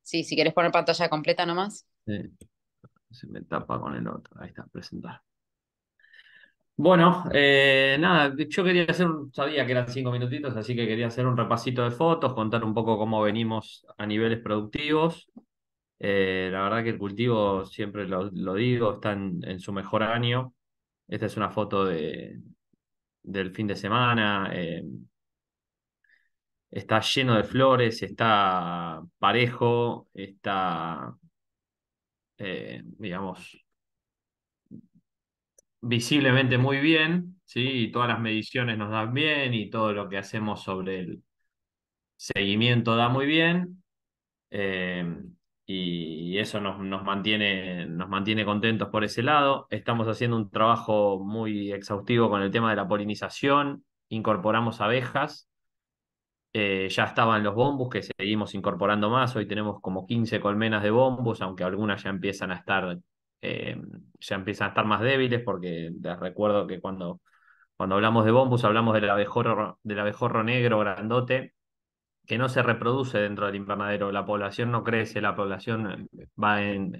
Sí, si quieres poner pantalla completa nomás. Sí. Se me tapa con el otro. Ahí está, presentar. Bueno, eh, nada, yo quería hacer, sabía que eran cinco minutitos, así que quería hacer un repasito de fotos, contar un poco cómo venimos a niveles productivos. Eh, la verdad que el cultivo, siempre lo, digo, está en, su mejor año. Esta es una foto del fin de semana. Eh, está lleno de flores, está parejo, está, digamos, visiblemente muy bien, ¿sí? todas las mediciones nos dan bien y todo lo que hacemos sobre el seguimiento da muy bien. Eh, y eso nos, nos, mantiene, nos mantiene contentos por ese lado. Estamos haciendo un trabajo muy exhaustivo con el tema de la polinización, incorporamos abejas, eh, ya estaban los bombus que seguimos incorporando más, hoy tenemos como 15 colmenas de bombus, aunque algunas ya empiezan a estar eh, ya empiezan a estar más débiles, porque les recuerdo que cuando, cuando hablamos de bombus hablamos del abejorro, abejorro negro grandote, que no se reproduce dentro del invernadero, la población no crece, la población va en,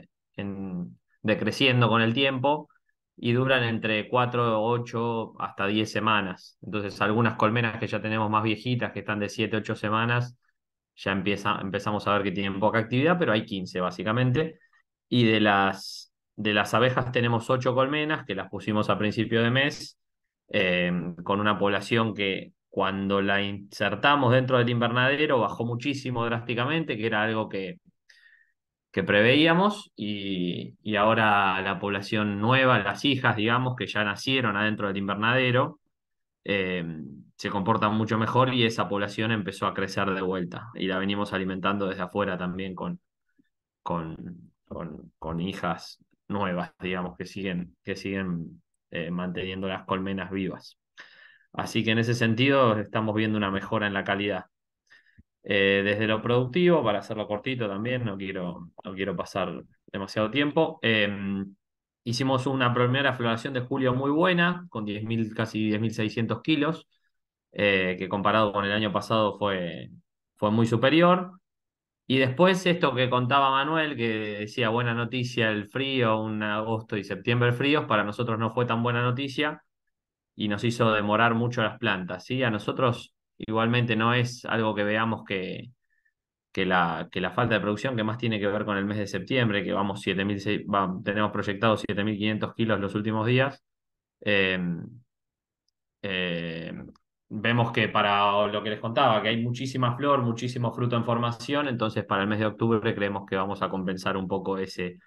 decreciendo con el tiempo y duran entre 4, 8 hasta 10 semanas. Entonces algunas colmenas que ya tenemos más viejitas, que están de 7, 8 semanas, ya empieza, empezamos a ver que tienen poca actividad, pero hay 15 básicamente. Y de las de las abejas tenemos ocho colmenas que las pusimos a principio de mes, eh, con una población que cuando la insertamos dentro del invernadero bajó muchísimo drásticamente, que era algo que, que preveíamos, y, ahora la población nueva, las hijas, digamos, que ya nacieron adentro del invernadero, eh, se comportan mucho mejor y esa población empezó a crecer de vuelta. Y la venimos alimentando desde afuera también con, con, con hijas nuevas, digamos, que siguen, que siguen eh, manteniendo las colmenas vivas. Así que en ese sentido estamos viendo una mejora en la calidad. Eh, desde lo productivo, para hacerlo cortito también, no quiero, no quiero pasar demasiado tiempo, eh, hicimos una primera floración de julio muy buena, con casi 10.600 kilos, que comparado con el año pasado fue, fue muy superior. Y después esto que contaba Manuel, que decía buena noticia el frío, un agosto y septiembre fríos, para nosotros no fue tan buena noticia y nos hizo demorar mucho las plantas. ¿sí? A nosotros igualmente no es algo que veamos que, que, la, que la falta de producción, que más tiene que ver con el mes de septiembre, que vamos tenemos proyectado 7.500 kilos los últimos días, eh, eh vemos que para lo que les contaba, que hay muchísima flor, muchísimo fruto en formación, entonces para el mes de octubre creemos que vamos a compensar un poco ese,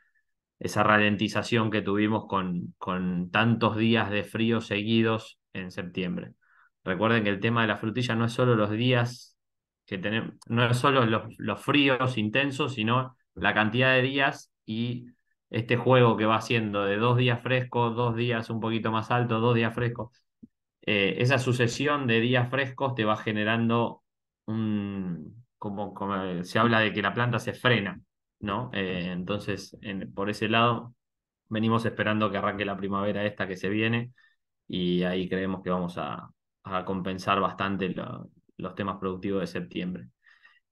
esa ralentización que tuvimos con, con tantos días de frío seguidos en septiembre. Recuerden que el tema de la frutilla no es solo los días que tenemos, no es solo los, los fríos intensos, sino la cantidad de días y este juego que va haciendo de dos días frescos, dos días un poquito más altos, dos días frescos eh, esa sucesión de días frescos te va generando un, como, se habla de que la planta se frena, ¿no? Eh, entonces, por ese lado, venimos esperando que arranque la primavera esta que se viene y ahí creemos que vamos a, compensar bastante los temas productivos de septiembre.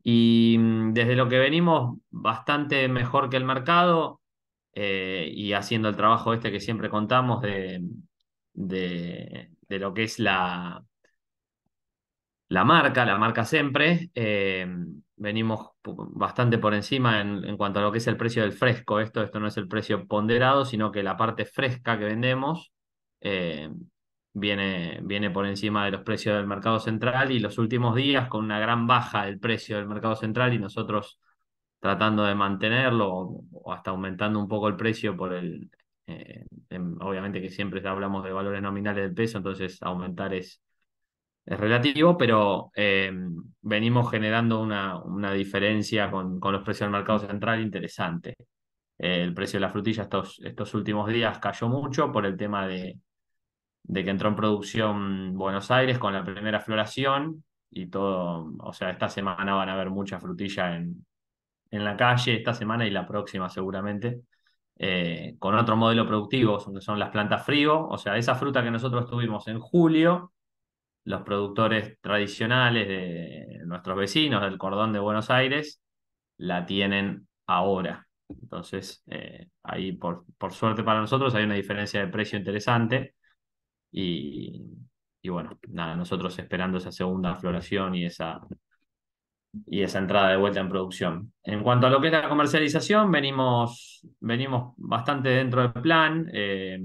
Y mm, desde lo que venimos, bastante mejor que el mercado eh, y haciendo el trabajo este que siempre contamos de de, lo que es la, la marca, la marca siempre. Eh, venimos bastante por encima en, cuanto a lo que es el precio del fresco. Esto, esto no es el precio ponderado, sino que la parte fresca que vendemos eh, viene, viene por encima de los precios del mercado central y los últimos días con una gran baja del precio del mercado central y nosotros tratando de mantenerlo o hasta aumentando un poco el precio por el, eh, em, obviamente que siempre hablamos de valores nominales del peso, entonces aumentar es, es relativo, pero em, venimos generando una, una diferencia con, los precios del mercado central interesante. Eh, el precio de la frutilla estos, estos últimos días cayó mucho por el tema de, de que entró en producción Buenos Aires con la primera floración y todo, o sea, esta semana van a haber mucha frutilla en la calle, esta semana y la próxima seguramente. Eh, con otro modelo productivo, son, son las plantas frío, o sea, esa fruta que nosotros tuvimos en julio, los productores tradicionales de nuestros vecinos del cordón de Buenos Aires la tienen ahora. Entonces, eh, ahí por, suerte para nosotros hay una diferencia de precio interesante y, y bueno, nada, nosotros esperando esa segunda floración y esa, y esa entrada de vuelta en producción. En cuanto a lo que es la comercialización, venimos, venimos bastante dentro del plan, eh,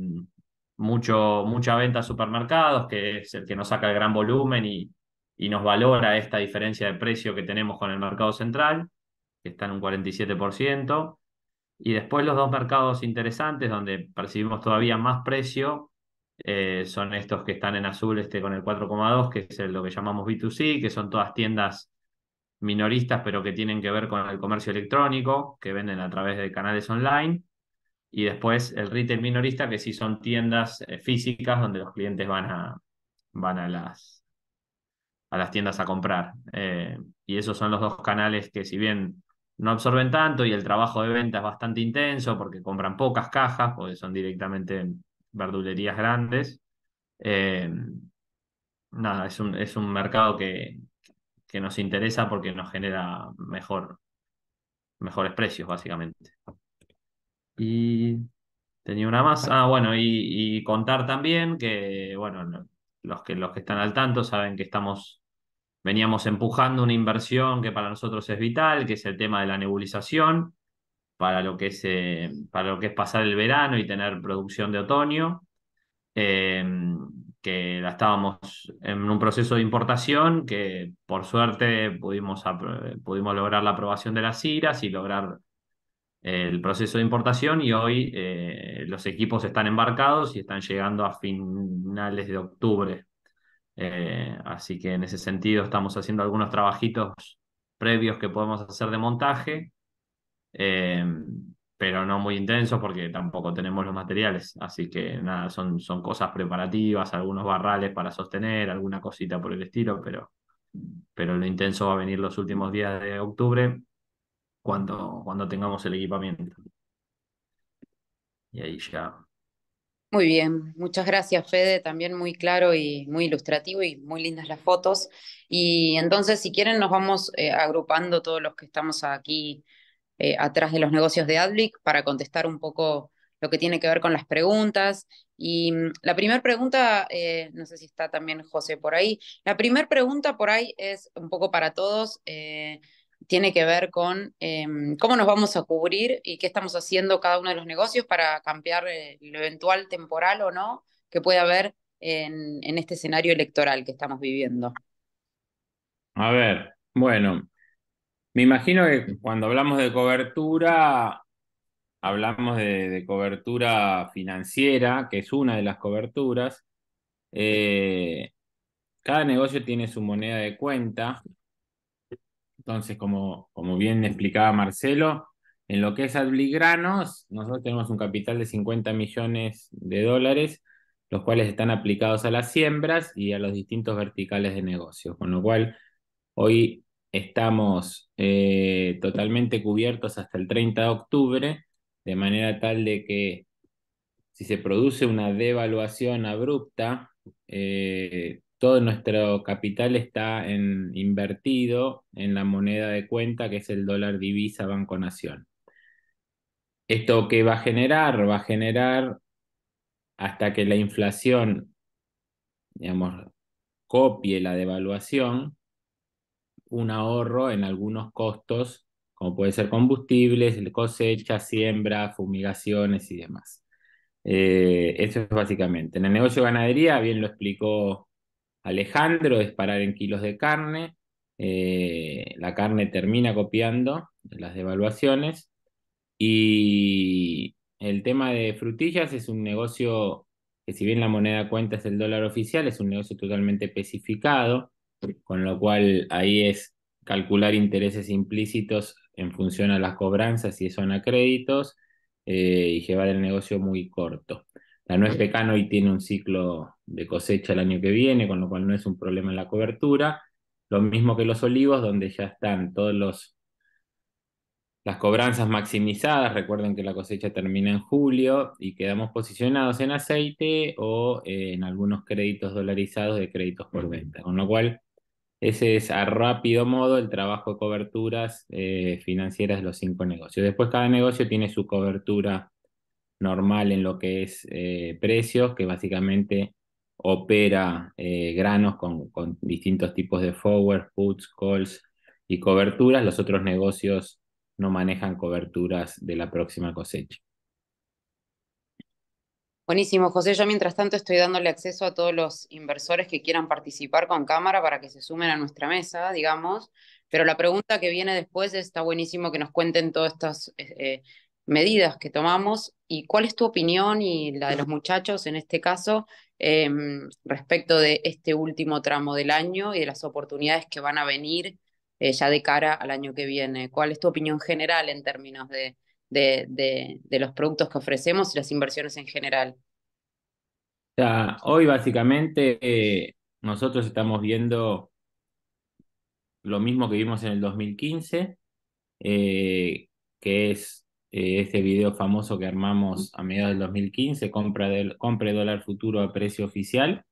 mucho, mucha venta a supermercados, que es el que nos saca el gran volumen y, y nos valora esta diferencia de precio que tenemos con el mercado central, que está en un 47%. Y después los dos mercados interesantes donde percibimos todavía más precio eh, son estos que están en azul este con el 4,2, que es lo que llamamos B2C, que son todas tiendas minoristas, pero que tienen que ver con el comercio electrónico, que venden a través de canales online, y después el retail minorista, que sí son tiendas eh, físicas donde los clientes van a, van a, las, a las tiendas a comprar. Eh, y esos son los dos canales que si bien no absorben tanto y el trabajo de venta es bastante intenso porque compran pocas cajas, porque son directamente verdulerías grandes. Eh, nada, es un, es un mercado que, que nos interesa porque nos genera mejor, mejores precios, básicamente. Y tenía una más. Ah, bueno, y, contar también que, bueno, los que, los que están al tanto saben que estamos, veníamos empujando una inversión que para nosotros es vital, que es el tema de la nebulización, para lo que es, eh, para lo que es pasar el verano y tener producción de otoño. Eh, que estábamos en un proceso de importación, que por suerte pudimos, pudimos lograr la aprobación de las IRAS y lograr eh, el proceso de importación y hoy eh, los equipos están embarcados y están llegando a finales de octubre. Eh, así que en ese sentido estamos haciendo algunos trabajitos previos que podemos hacer de montaje pero no muy intenso porque tampoco tenemos los materiales. Así que nada, son, son cosas preparativas, algunos barrales para sostener, alguna cosita por el estilo, pero, pero lo intenso va a venir los últimos días de octubre cuando, cuando tengamos el equipamiento. Y ahí ya. Muy bien, muchas gracias Fede, también muy claro y muy ilustrativo y muy lindas las fotos. Y entonces, si quieren, nos vamos eh, agrupando todos los que estamos aquí eh, atrás de los negocios de Adlic para contestar un poco lo que tiene que ver con las preguntas. Y mm, la primera pregunta, eh, no sé si está también José por ahí, la primera pregunta por ahí es un poco para todos, eh, tiene que ver con em, cómo nos vamos a cubrir y qué estamos haciendo cada uno de los negocios para cambiar lo eventual temporal o no que puede haber en este escenario electoral que estamos viviendo. A ver, bueno, me imagino que cuando hablamos de cobertura, hablamos de, cobertura financiera, que es una de las coberturas. Eh, cada negocio tiene su moneda de cuenta. Entonces, como, como bien explicaba Marcelo, en lo que es Adligranos, nosotros tenemos un capital de 50 millones de dólares, los cuales están aplicados a las siembras y a los distintos verticales de negocio. Con lo cual, hoy estamos eh, totalmente cubiertos hasta el 30 de octubre, de manera tal de que si se produce una devaluación abrupta, eh, todo nuestro capital está invertido en la moneda de cuenta que es el dólar divisa Banco Nación. ¿Esto que va a generar? Va a generar hasta que la inflación, digamos, copie la devaluación, un ahorro en algunos costos, como puede ser combustibles, cosecha, siembra, fumigaciones y demás. Eh, eso es básicamente. En el negocio de ganadería, bien lo explicó Alejandro, es parar en kilos de carne. Eh, la carne termina copiando las devaluaciones. Y el tema de frutillas es un negocio que si bien la moneda cuenta es el dólar oficial, es un negocio totalmente especificado con lo cual ahí es calcular intereses implícitos en función a las cobranzas si son a créditos eh, y llevar el negocio muy corto. La nuez pecano hoy tiene un ciclo de cosecha el año que viene, con lo cual no es un problema en la cobertura. Lo mismo que los olivos, donde ya están todos los las cobranzas maximizadas. Recuerden que la cosecha termina en julio y quedamos posicionados en aceite o eh, en algunos créditos dolarizados de créditos por venta. Con lo cual, ese es a rápido modo el trabajo de coberturas eh, financieras de los cinco negocios. Después cada negocio tiene su cobertura normal en lo que es eh, precios, que básicamente opera eh, granos con, con, distintos tipos de forward, puts, calls y coberturas. Los otros negocios no manejan coberturas de la próxima cosecha. Buenísimo, José. Yo mientras tanto estoy dándole acceso a todos los inversores que quieran participar con cámara para que se sumen a nuestra mesa, digamos. Pero la pregunta que viene después está buenísimo que nos cuenten todas estas eh, medidas que tomamos y cuál es tu opinión y la de los muchachos en este caso em, respecto de este último tramo del año y de las oportunidades que van a venir eh, ya de cara al año que viene. ¿Cuál es tu opinión general en términos de de, los productos que ofrecemos y las inversiones en general. O sea, hoy básicamente eh, nosotros estamos viendo lo mismo que vimos en el 2015, eh, que es eh, este video famoso que armamos a mediados del 2015, compra del, compre dólar futuro a precio oficial.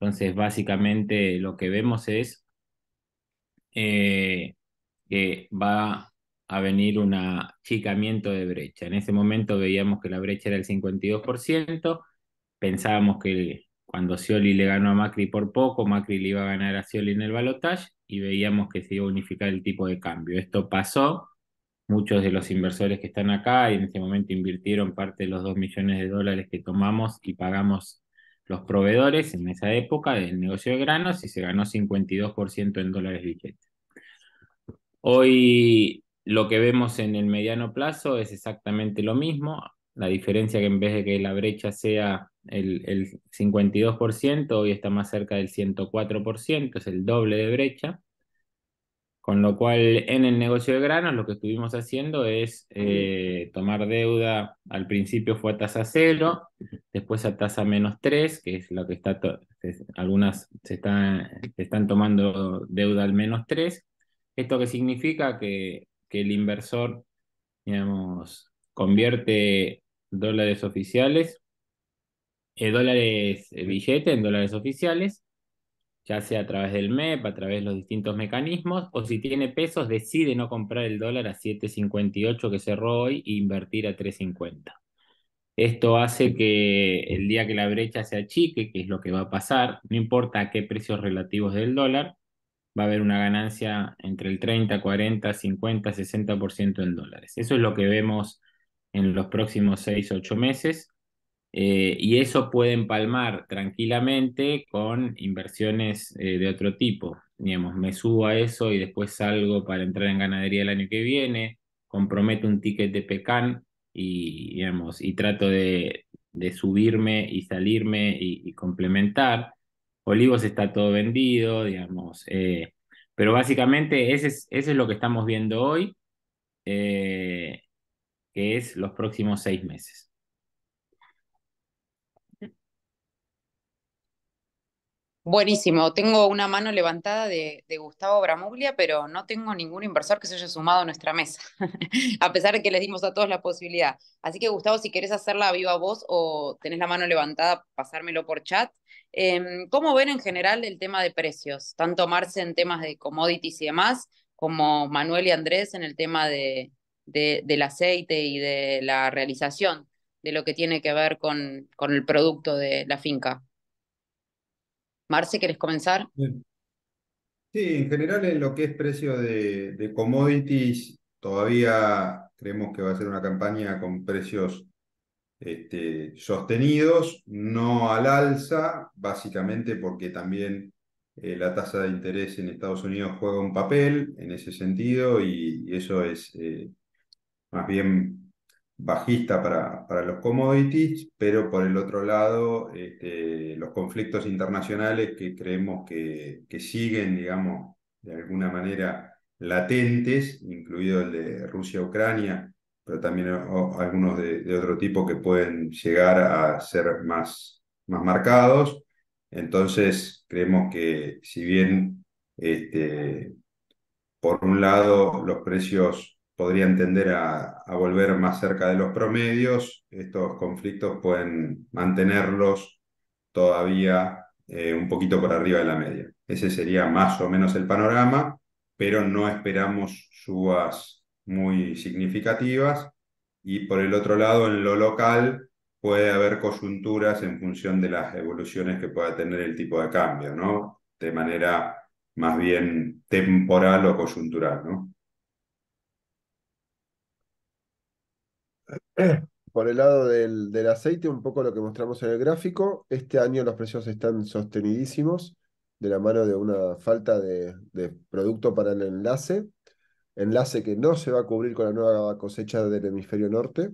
Entonces, básicamente lo que vemos es que va a venir un achicamiento de brecha. En ese momento veíamos que la brecha era el 52%, pensábamos que cuando Scioli le ganó a Macri por poco, Macri le iba a ganar a Scioli en el balotaje y veíamos que se iba a unificar el tipo de cambio. Esto pasó, muchos de los inversores que están acá en ese momento invirtieron parte de los 2 millones de dólares que tomamos y pagamos los proveedores en esa época del negocio de granos y se ganó 52% en dólares billetes. Hoy lo que vemos en el mediano plazo es exactamente lo mismo. La diferencia que en vez de que la brecha sea el, 52%, hoy está más cerca del 104%, es el doble de brecha. Con lo cual, en el negocio de granos, lo que estuvimos haciendo es eh, tomar deuda, al principio fue a tasa cero, después a tasa menos tres, que es lo que está, algunas se están, están tomando deuda al menos tres. ¿Esto que significa? Que que el inversor, digamos, convierte dólares oficiales, eh, dólares billetes eh, billete en dólares oficiales, ya sea a través del MEP, a través de los distintos mecanismos, o si tiene pesos, decide no comprar el dólar a 7.58 que cerró hoy e invertir a 3.50. Esto hace que el día que la brecha se achique, que es lo que va a pasar, no importa a qué precios relativos del dólar, va a haber una ganancia entre el 30, 40, 50, 60% en dólares. Eso es lo que vemos en los próximos 6, 8 meses. Eh, y eso puede empalmar tranquilamente con inversiones eh, de otro tipo. Digamos, me subo a eso y después salgo para entrar en ganadería el año que viene, comprometo un ticket de pecan y, digamos, y trato de, subirme y salirme y complementar. Olivos está todo vendido, digamos. Eh, pero básicamente ese es, es lo que estamos viendo hoy, eh, que es los próximos seis meses. Buenísimo. Tengo una mano levantada de, Gustavo Bramuglia, pero no tengo ningún inversor que se haya sumado a nuestra mesa, a pesar de que les dimos a todos la posibilidad. Así que, Gustavo, si querés hacerla viva voz o tenés la mano levantada, pasármelo por chat Em, ¿Cómo ven en general el tema de precios? Tanto Marce en temas de commodities y demás, como Manuel y Andrés en el tema de, del aceite y de la realización de lo que tiene que ver con, con el producto de la finca. Marce, ¿quieres comenzar? Sí, en general en lo que es precio de commodities, todavía creemos que va a ser una campaña con precios este, sostenidos, no al alza, básicamente porque también eh, la tasa de interés en Estados Unidos juega un papel en ese sentido y, eso es eh, más bien bajista para, para, los commodities, pero por el otro lado, este, los conflictos internacionales que creemos que, que siguen, digamos, de alguna manera latentes, incluido el de Rusia-Ucrania, pero también eh, algunos de, otro tipo que pueden llegar a ser más, más marcados. Entonces, creemos que si bien, este, por un lado, los precios podrían tender a, volver más cerca de los promedios, estos conflictos pueden mantenerlos todavía eh, un poquito por arriba de la media. Ese sería más o menos el panorama, pero no esperamos subas muy significativas y por el otro lado, en lo local, puede haber coyunturas en función de las evoluciones que pueda tener el tipo de cambio, ¿no? De manera más bien temporal o coyuntural, ¿no? Por el lado del, del, aceite, un poco lo que mostramos en el gráfico, este año los precios están sostenidísimos de la mano de una falta de, de producto para el enlace enlace que no se va a cubrir con la nueva cosecha del hemisferio norte,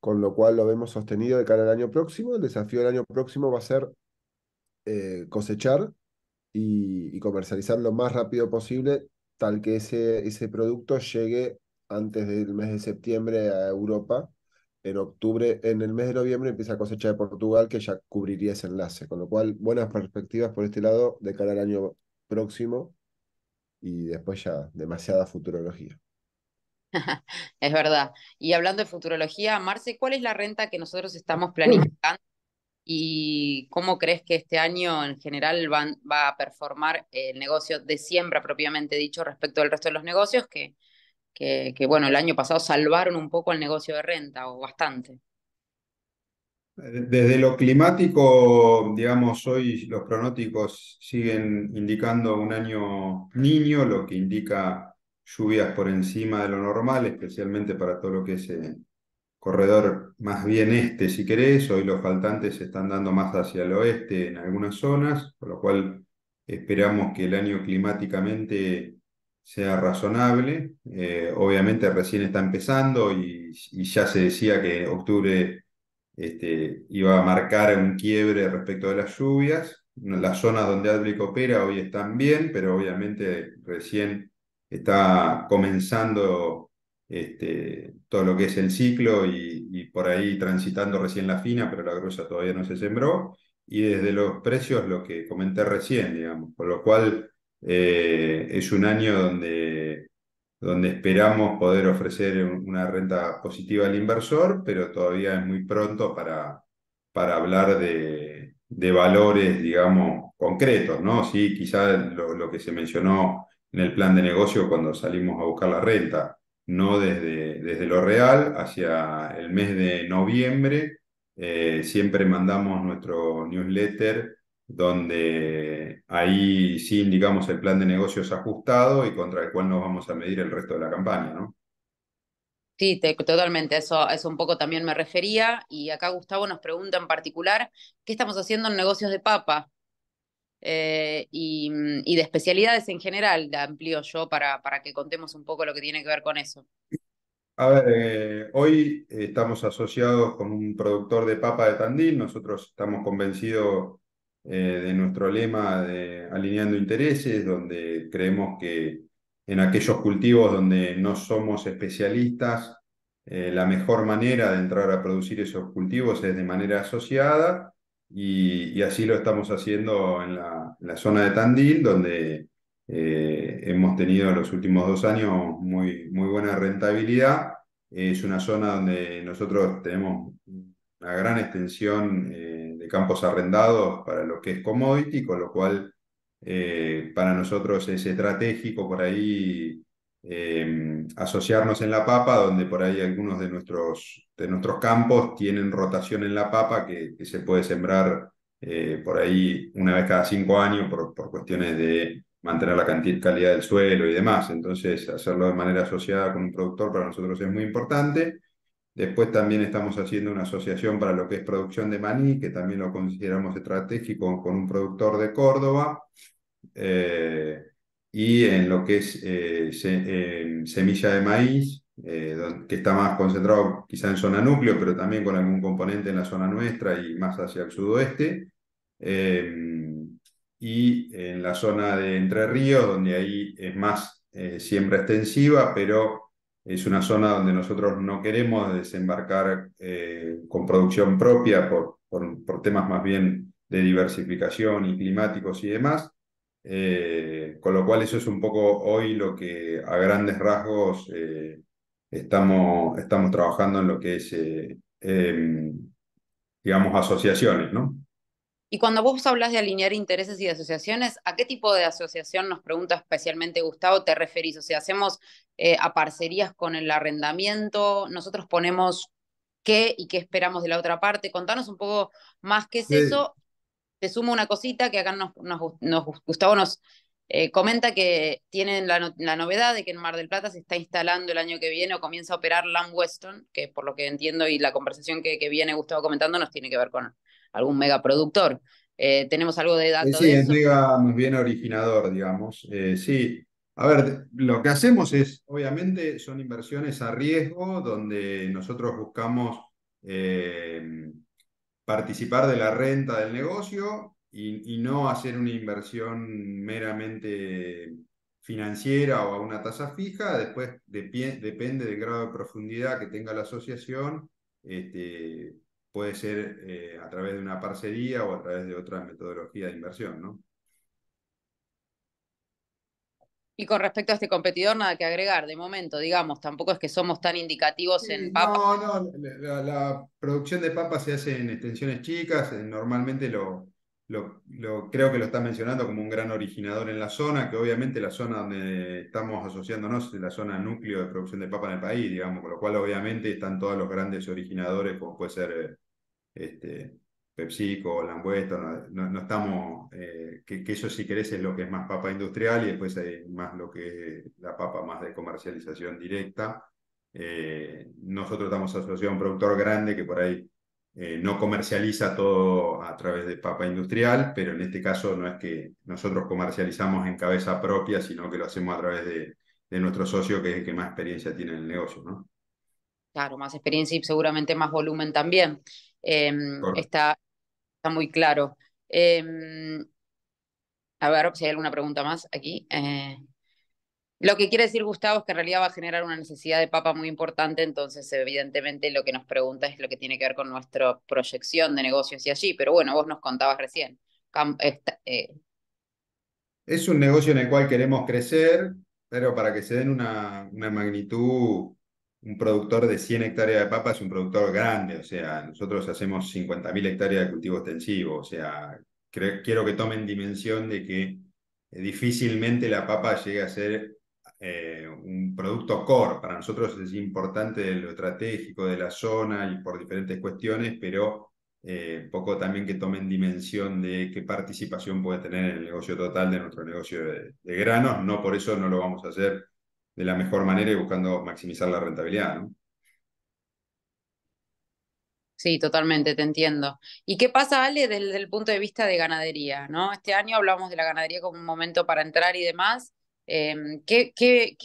con lo cual lo vemos sostenido de cara al año próximo. El desafío del año próximo va a ser eh, cosechar y, comercializar lo más rápido posible, tal que ese, ese producto llegue antes del mes de septiembre a Europa. En octubre, en el mes de noviembre empieza cosecha de Portugal, que ya cubriría ese enlace. Con lo cual, buenas perspectivas por este lado de cara al año próximo y después ya demasiada futurología. es verdad. Y hablando de futurología, Marce, ¿cuál es la renta que nosotros estamos planificando y cómo crees que este año en general va a performar el negocio de siembra propiamente dicho respecto al resto de los negocios que, que, bueno, el año pasado salvaron un poco el negocio de renta o bastante? Desde lo climático, digamos, hoy los pronósticos siguen indicando un año niño, lo que indica lluvias por encima de lo normal, especialmente para todo lo que es el eh, corredor más bien este, si querés. Hoy los faltantes se están dando más hacia el oeste en algunas zonas, por lo cual esperamos que el año climáticamente sea razonable. Eh, obviamente recién está empezando y ya se decía que octubre este, iba a marcar un quiebre respecto de las lluvias. Las zonas donde AdBlick opera hoy están bien, pero obviamente recién está comenzando este, todo lo que es el ciclo y, por ahí transitando recién la fina, pero la gruesa todavía no se sembró. Y desde los precios, lo que comenté recién, digamos, por lo cual eh, es un año donde donde esperamos poder ofrecer una renta positiva al inversor, pero todavía es muy pronto para, para hablar de, valores, digamos, concretos, ¿no? Sí, quizás lo, que se mencionó en el plan de negocio cuando salimos a buscar la renta, no desde, desde lo real, hacia el mes de noviembre, eh, siempre mandamos nuestro newsletter donde ahí sí indicamos el plan de negocios ajustado y contra el cual nos vamos a medir el resto de la campaña, ¿no? Sí, totalmente, eso, eso un poco también me refería. Y acá Gustavo nos pregunta en particular, ¿qué estamos haciendo en negocios de papa? Eh, y, de especialidades en general, la amplío yo para, para que contemos un poco lo que tiene que ver con eso. A ver, eh, hoy estamos asociados con un productor de papa de Tandil, nosotros estamos convencidos eh, de nuestro lema de alineando intereses, donde creemos que en aquellos cultivos donde no somos especialistas, eh, la mejor manera de entrar a producir esos cultivos es de manera asociada y, así lo estamos haciendo en la, zona de Tandil, donde eh, hemos tenido en los últimos dos años muy, muy buena rentabilidad. Es una zona donde nosotros tenemos una gran extensión campos arrendados para lo que es commodity, con lo cual eh, para nosotros es estratégico por ahí em, asociarnos en la papa, donde por ahí algunos de nuestros, de nuestros campos tienen rotación en la papa que, se puede sembrar eh, por ahí una vez cada cinco años por, por cuestiones de mantener la cantidad, calidad del suelo y demás. Entonces, hacerlo de manera asociada con un productor para nosotros es muy importante. Después también estamos haciendo una asociación para lo que es producción de maní, que también lo consideramos estratégico con un productor de Córdoba. Eh, y en lo que es eh, semilla de maíz, eh, que está más concentrado quizá en zona núcleo, pero también con algún componente en la zona nuestra y más hacia el sudoeste. Em, y en la zona de Entre Ríos, donde ahí es más siembra extensiva, pero es una zona donde nosotros no queremos desembarcar eh, con producción propia por, por, temas más bien de diversificación y climáticos y demás. Eh, con lo cual eso es un poco hoy lo que a grandes rasgos eh, estamos, estamos trabajando en lo que es, em, digamos, asociaciones, ¿no? Y cuando vos hablas de alinear intereses y de asociaciones, ¿a qué tipo de asociación nos pregunta especialmente Gustavo te referís? O sea, hacemos eh, a parcerías con el arrendamiento, nosotros ponemos qué y qué esperamos de la otra parte. Contanos un poco más qué es eso. Te sumo una cosita que acá nos, nos, Gustavo nos eh, comenta que tienen la, novedad de que en Mar del Plata se está instalando el año que viene o comienza a operar Lamb Weston, que por lo que entiendo y la conversación que, que viene Gustavo comentando nos tiene que ver con, algún megaproductor. Eh, ¿Tenemos algo de datos? sí, de es bien originador, digamos. Eh, sí, a ver, lo que hacemos es, obviamente, son inversiones a riesgo donde nosotros buscamos eh, participar de la renta del negocio y, no hacer una inversión meramente financiera o a una tasa fija. Después depende del grado de profundidad que tenga la asociación. Este, puede ser eh, a través de una parcería o a través de otra metodología de inversión, ¿no? Y con respecto a este competidor, nada que agregar, de momento, digamos, tampoco es que somos tan indicativos en papa. No, no, la, producción de papas se hace en extensiones chicas, eh, normalmente lo, lo, creo que lo está mencionando como un gran originador en la zona, que obviamente la zona donde estamos asociándonos es la zona núcleo de producción de papa en el país, digamos, con lo cual obviamente están todos los grandes originadores, como puede ser eh, este, PepsiCo, Lambuesto, no, estamos, eh, que, eso si querés es lo que es más papa industrial y después hay más lo que es la papa más de comercialización directa. Eh, nosotros estamos asociados a un productor grande que por ahí eh, no comercializa todo a través de papa industrial, pero en este caso no es que nosotros comercializamos en cabeza propia, sino que lo hacemos a través de, nuestro socio que es el que más experiencia tiene en el negocio, ¿no? Claro, más experiencia y seguramente más volumen también. Em, está, está, muy claro. Em, a ver si hay alguna pregunta más aquí. Eh. lo que quiere decir Gustavo es que en realidad va a generar una necesidad de papa muy importante, entonces evidentemente lo que nos pregunta es lo que tiene que ver con nuestra proyección de negocios y allí, pero bueno, vos nos contabas recién. Eh. es un negocio en el cual queremos crecer, pero para que se den una, una magnitud un productor de 100 hectáreas de papa es un productor grande, o sea, nosotros hacemos 50.000 hectáreas de cultivo extensivo, o sea, quiero que tomen dimensión de que eh, difícilmente la papa llegue a ser eh, un producto core. Para nosotros es importante lo estratégico de la zona y por diferentes cuestiones, pero eh, poco también que tomen dimensión de qué participación puede tener en el negocio total de nuestro negocio de granos. No por eso no lo vamos a hacer de la mejor manera y buscando maximizar la rentabilidad, ¿no? Sí, totalmente, te entiendo. ¿Y qué pasa, Ale, desde el punto de vista de ganadería? ¿no? Este año hablamos de la ganadería como un momento para entrar y demás. Em, ¿qué, qué,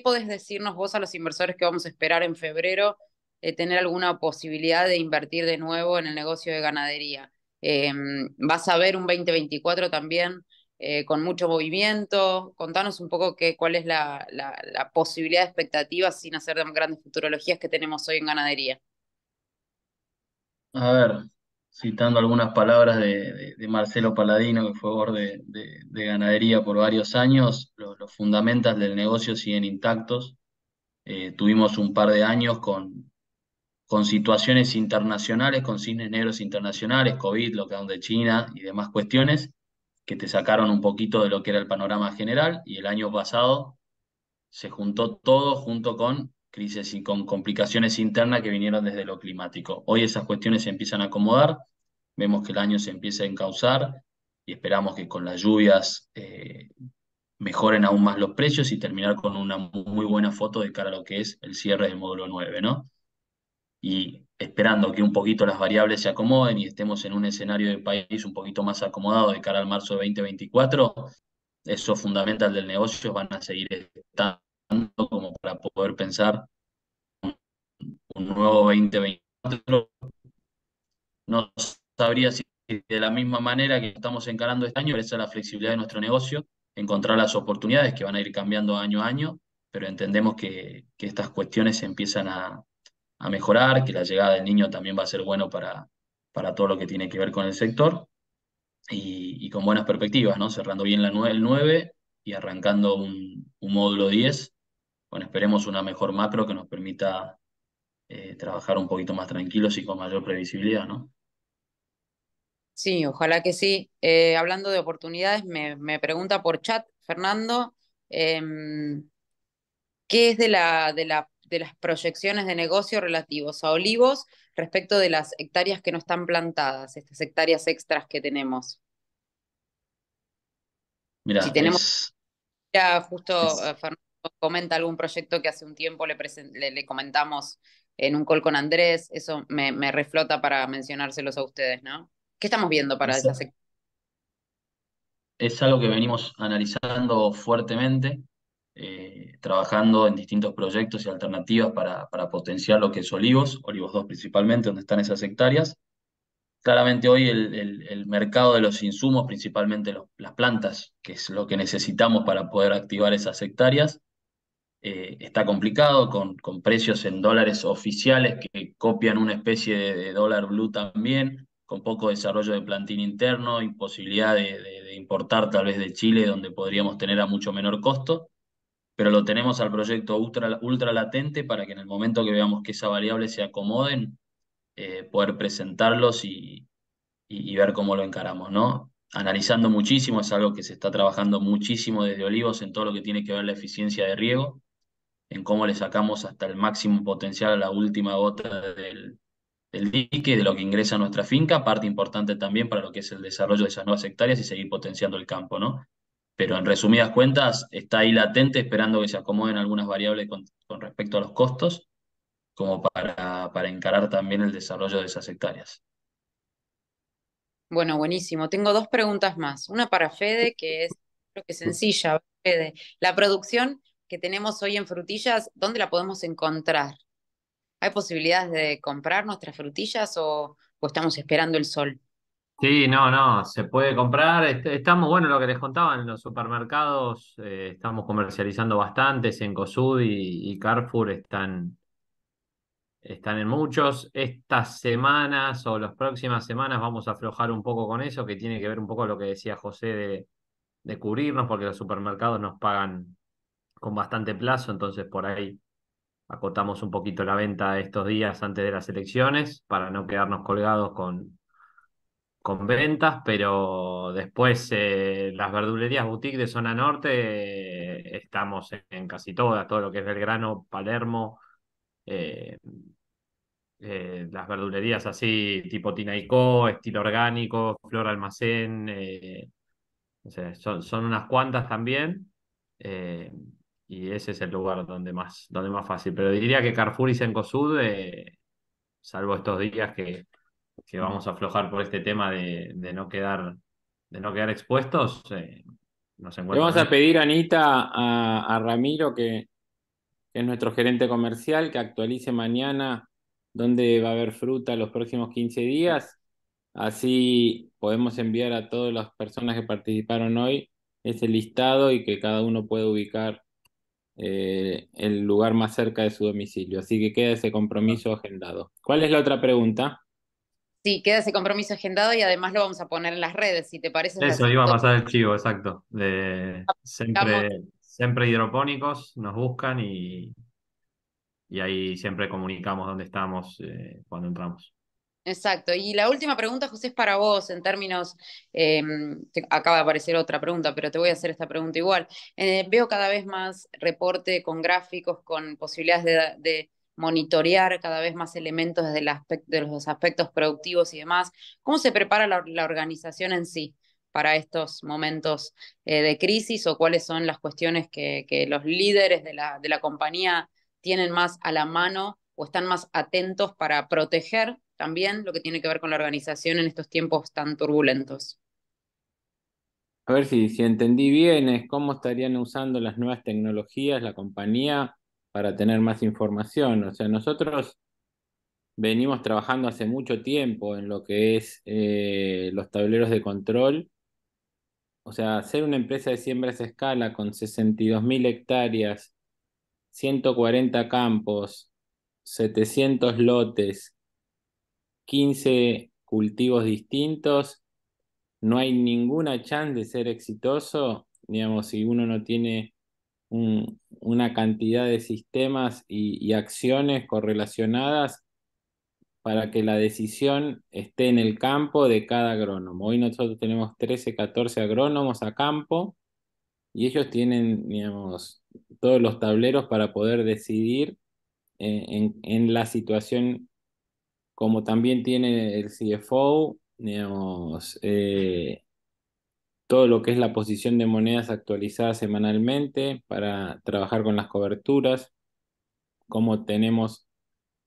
podés decirnos vos a los inversores que vamos a esperar en febrero eh, tener alguna posibilidad de invertir de nuevo en el negocio de ganadería? Em, ¿Vas a ver un 2024 también eh, con mucho movimiento. Contanos un poco cuál es la, posibilidad de expectativas sin hacer grandes futurologías que tenemos hoy en ganadería. A ver, citando algunas palabras de, Marcelo Paladino, que fue borde de, de, ganadería por varios años, los, fundamentos del negocio siguen intactos. Eh, tuvimos un par de años con, con situaciones internacionales, con cines negros internacionales, COVID, lockdown de China y demás cuestiones, que te sacaron un poquito de lo que era el panorama general y el año pasado se juntó todo junto con crisis y con complicaciones internas que vinieron desde lo climático. Hoy esas cuestiones se empiezan a acomodar, vemos que el año se empieza a encauzar y esperamos que con las lluvias eh, mejoren aún más los precios y terminar con una muy buena foto de cara a lo que es el cierre del módulo 9, ¿no? y esperando que un poquito las variables se acomoden y estemos en un escenario de país un poquito más acomodado de cara al marzo de 2024, esos fundamental del negocio van a seguir estando como para poder pensar un nuevo 2024. No sabría si de la misma manera que estamos encarando este año, esa es la flexibilidad de nuestro negocio, encontrar las oportunidades que van a ir cambiando año a año, pero entendemos que, que estas cuestiones empiezan a, a mejorar, que la llegada del niño también va a ser bueno para, para todo lo que tiene que ver con el sector y, con buenas perspectivas, ¿no? Cerrando bien la el 9 y arrancando un, módulo 10. Bueno, esperemos una mejor macro que nos permita eh, trabajar un poquito más tranquilos y con mayor previsibilidad, ¿no? Sí, ojalá que sí. Eh, hablando de oportunidades, me, pregunta por chat, Fernando, em, ¿qué es de la, de la de las proyecciones de negocio relativos a olivos respecto de las hectáreas que no están plantadas, estas hectáreas extras que tenemos. mira tenemos... Ya justo eh, Fernando comenta algún proyecto que hace un tiempo le, le, comentamos en un call con Andrés, eso me, reflota para mencionárselos a ustedes, ¿no? ¿Qué estamos viendo para esas hectáreas? Es algo que venimos analizando fuertemente. Eh, trabajando en distintos proyectos y alternativas para, potenciar lo que es Olivos, Olivos 2 principalmente, donde están esas hectáreas. Claramente hoy el, mercado de los insumos, principalmente las plantas, que es lo que necesitamos para poder activar esas hectáreas, eh, está complicado con, precios en dólares oficiales que copian una especie de, dólar blue también, con poco desarrollo de plantín interno, imposibilidad de importar tal vez de Chile, donde podríamos tener a mucho menor costo pero lo tenemos al proyecto ultra, latente para que en el momento que veamos que esa variable se acomoden, eh, poder presentarlos y, ver cómo lo encaramos, ¿no? Analizando muchísimo, es algo que se está trabajando muchísimo desde Olivos en todo lo que tiene que ver la eficiencia de riego, en cómo le sacamos hasta el máximo potencial a la última gota del, del dique, de lo que ingresa a nuestra finca, parte importante también para lo que es el desarrollo de esas nuevas hectáreas y seguir potenciando el campo, ¿no? pero en resumidas cuentas está ahí latente esperando que se acomoden algunas variables con, respecto a los costos, como para, para, encarar también el desarrollo de esas hectáreas. Bueno, buenísimo. Tengo dos preguntas más. Una para Fede, que es lo que sencilla, Fede. La producción que tenemos hoy en frutillas, ¿dónde la podemos encontrar? ¿Hay posibilidades de comprar nuestras frutillas o, o estamos esperando el sol? Sí, no, no, se puede comprar. Estamos, bueno, lo que les contaba, en los supermercados eh, estamos comercializando bastante, en y, Carrefour están, están en muchos. Estas semanas o las próximas semanas vamos a aflojar un poco con eso, que tiene que ver un poco lo que decía José de, de cubrirnos, porque los supermercados nos pagan con bastante plazo, entonces por ahí acotamos un poquito la venta estos días antes de las elecciones para no quedarnos colgados con con ventas, pero después eh, las verdulerías boutique de zona norte eh, estamos en, casi todas, todo lo que es Belgrano, Palermo, eh, las verdulerías así tipo Tinaico, estilo orgánico, Flor Almacén, son, unas cuantas también. y ese es el lugar donde más, donde más fácil. Pero diría que Carrefour y Cencosud, salvo estos días que, que vamos a aflojar por este tema de, no quedar de no quedar expuestos, eh, nos vamos a pedir, Anita, a, Ramiro, que, es nuestro gerente comercial, que actualice mañana dónde va a haber fruta los próximos 15 días. Así podemos enviar a todas las personas que participaron hoy ese listado y que cada uno puede ubicar eh, el lugar más cerca de su domicilio. Así que queda ese compromiso agendado. ¿Cuál es la otra pregunta? Sí, queda ese compromiso agendado y además lo vamos a poner en las redes, si te parece. Eso, iba a pasar el chivo, exacto. De, siempre, siempre, hidropónicos, nos buscan y, y ahí siempre comunicamos dónde estamos eh, cuando entramos. Exacto. Y la última pregunta, José, es para vos, en términos, em, acaba de aparecer otra pregunta, pero te voy a hacer esta pregunta igual. Eh, veo cada vez más reporte con gráficos, con posibilidades de monitorear cada vez más elementos desde de los aspectos productivos y demás. ¿Cómo se prepara la, organización en sí para estos momentos eh, de crisis o cuáles son las cuestiones que, los líderes de la, compañía tienen más a la mano o están más atentos para proteger también lo que tiene que ver con la organización en estos tiempos tan turbulentos? A ver si, si entendí bien, es cómo estarían usando las nuevas tecnologías la compañía para tener más información. O sea, nosotros venimos trabajando hace mucho tiempo en lo que es eh, los tableros de control. O sea, ser una empresa de siembras a escala con 62.000 hectáreas, 140 campos, 700 lotes, 15 cultivos distintos, no hay ninguna chance de ser exitoso, digamos, si uno no tiene una cantidad de sistemas y, acciones correlacionadas para que la decisión esté en el campo de cada agrónomo. Hoy nosotros tenemos 13, 14 agrónomos a campo y ellos tienen, digamos, todos los tableros para poder decidir eh, en, la situación como también tiene el CFO, digamos, eh, todo lo que es la posición de monedas actualizada semanalmente para trabajar con las coberturas, cómo tenemos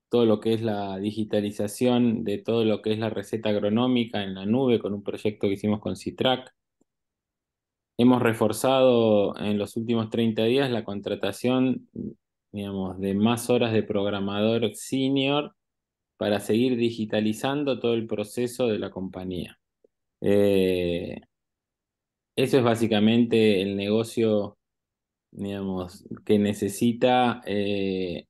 todo lo que es la digitalización de todo lo que es la receta agronómica en la nube con un proyecto que hicimos con Citrac. Hemos reforzado en los últimos 30 días la contratación digamos, de más horas de programador senior para seguir digitalizando todo el proceso de la compañía. Eh, eso es básicamente el negocio, digamos, que necesita eh,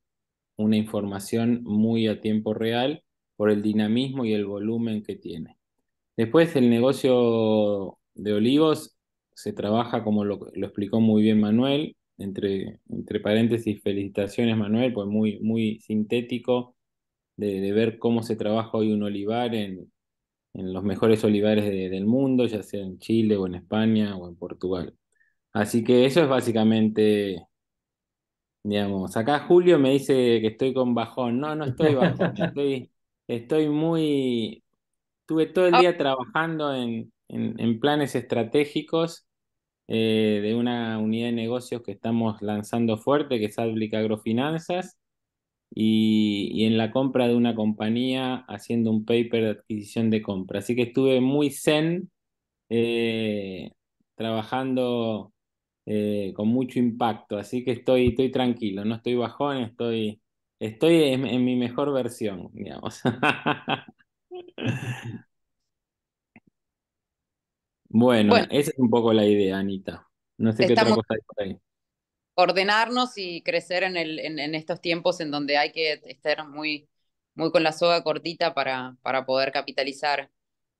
una información muy a tiempo real por el dinamismo y el volumen que tiene. Después el negocio de olivos se trabaja, como lo, lo explicó muy bien Manuel, entre, entre paréntesis, felicitaciones Manuel, pues muy, muy sintético de, de ver cómo se trabaja hoy un olivar en, en los mejores olivares del mundo, ya sea en Chile o en España o en Portugal. Así que eso es básicamente, digamos, acá Julio me dice que estoy con bajón. No, no estoy bajón, estoy, muy, estuve todo el ah. día trabajando en, planes estratégicos eh, de una unidad de negocios que estamos lanzando fuerte, que es Adblic Agrofinanzas y, en la compra de una compañía haciendo un paper de adquisición de compra. Así que estuve muy zen eh, trabajando eh, con mucho impacto, así que estoy, estoy tranquilo, no estoy bajón, estoy, estoy en, mi mejor versión, digamos. bueno, esa es un poco la idea, Anita. No sé qué otra cosa hay ahí ordenarnos y crecer en, el, en, estos tiempos en donde hay que estar muy, muy con la soga cortita para, para poder capitalizar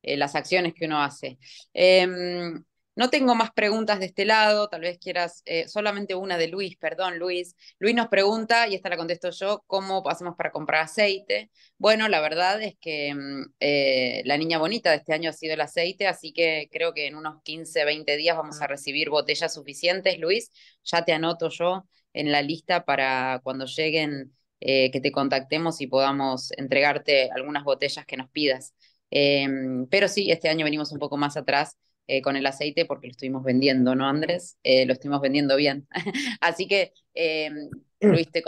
eh, las acciones que uno hace. Em, no tengo más preguntas de este lado, tal vez quieras eh, solamente una de Luis, perdón Luis. Luis nos pregunta, y esta la contesto yo, ¿cómo hacemos para comprar aceite? Bueno, la verdad es que mm, eh, la niña bonita de este año ha sido el aceite, así que creo que en unos 15, 20 días vamos a ah. recibir botellas suficientes. Luis, ya te anoto yo en la lista para cuando lleguen. Eh, que te contactemos y podamos entregarte algunas botellas que nos pidas. Em, pero sí, este año venimos un poco más atrás eh, con el aceite porque lo estuvimos vendiendo, ¿no, Andrés? Eh, lo estuvimos vendiendo bien. Así que, eh, Luis, mm. te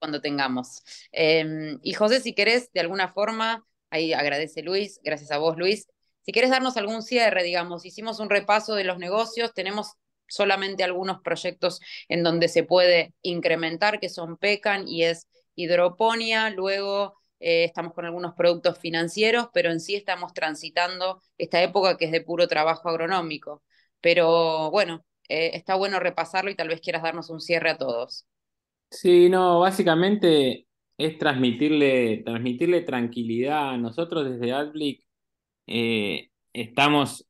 cuando tengamos. y José, si querés, de alguna forma, ahí agradece Luis, gracias a vos, Luis. Si querés darnos algún cierre, digamos, hicimos un repaso de los negocios, tenemos solamente algunos proyectos en donde se puede incrementar, que son PECAN y es Hidroponia, luego eh, estamos con algunos productos financieros, pero en sí estamos transitando esta época que es de puro trabajo agronómico. Pero bueno, eh, está bueno repasarlo y tal vez quieras darnos un cierre a todos. Sí, no, básicamente es transmitirle, transmitirle tranquilidad. Nosotros desde Adblick eh, estamos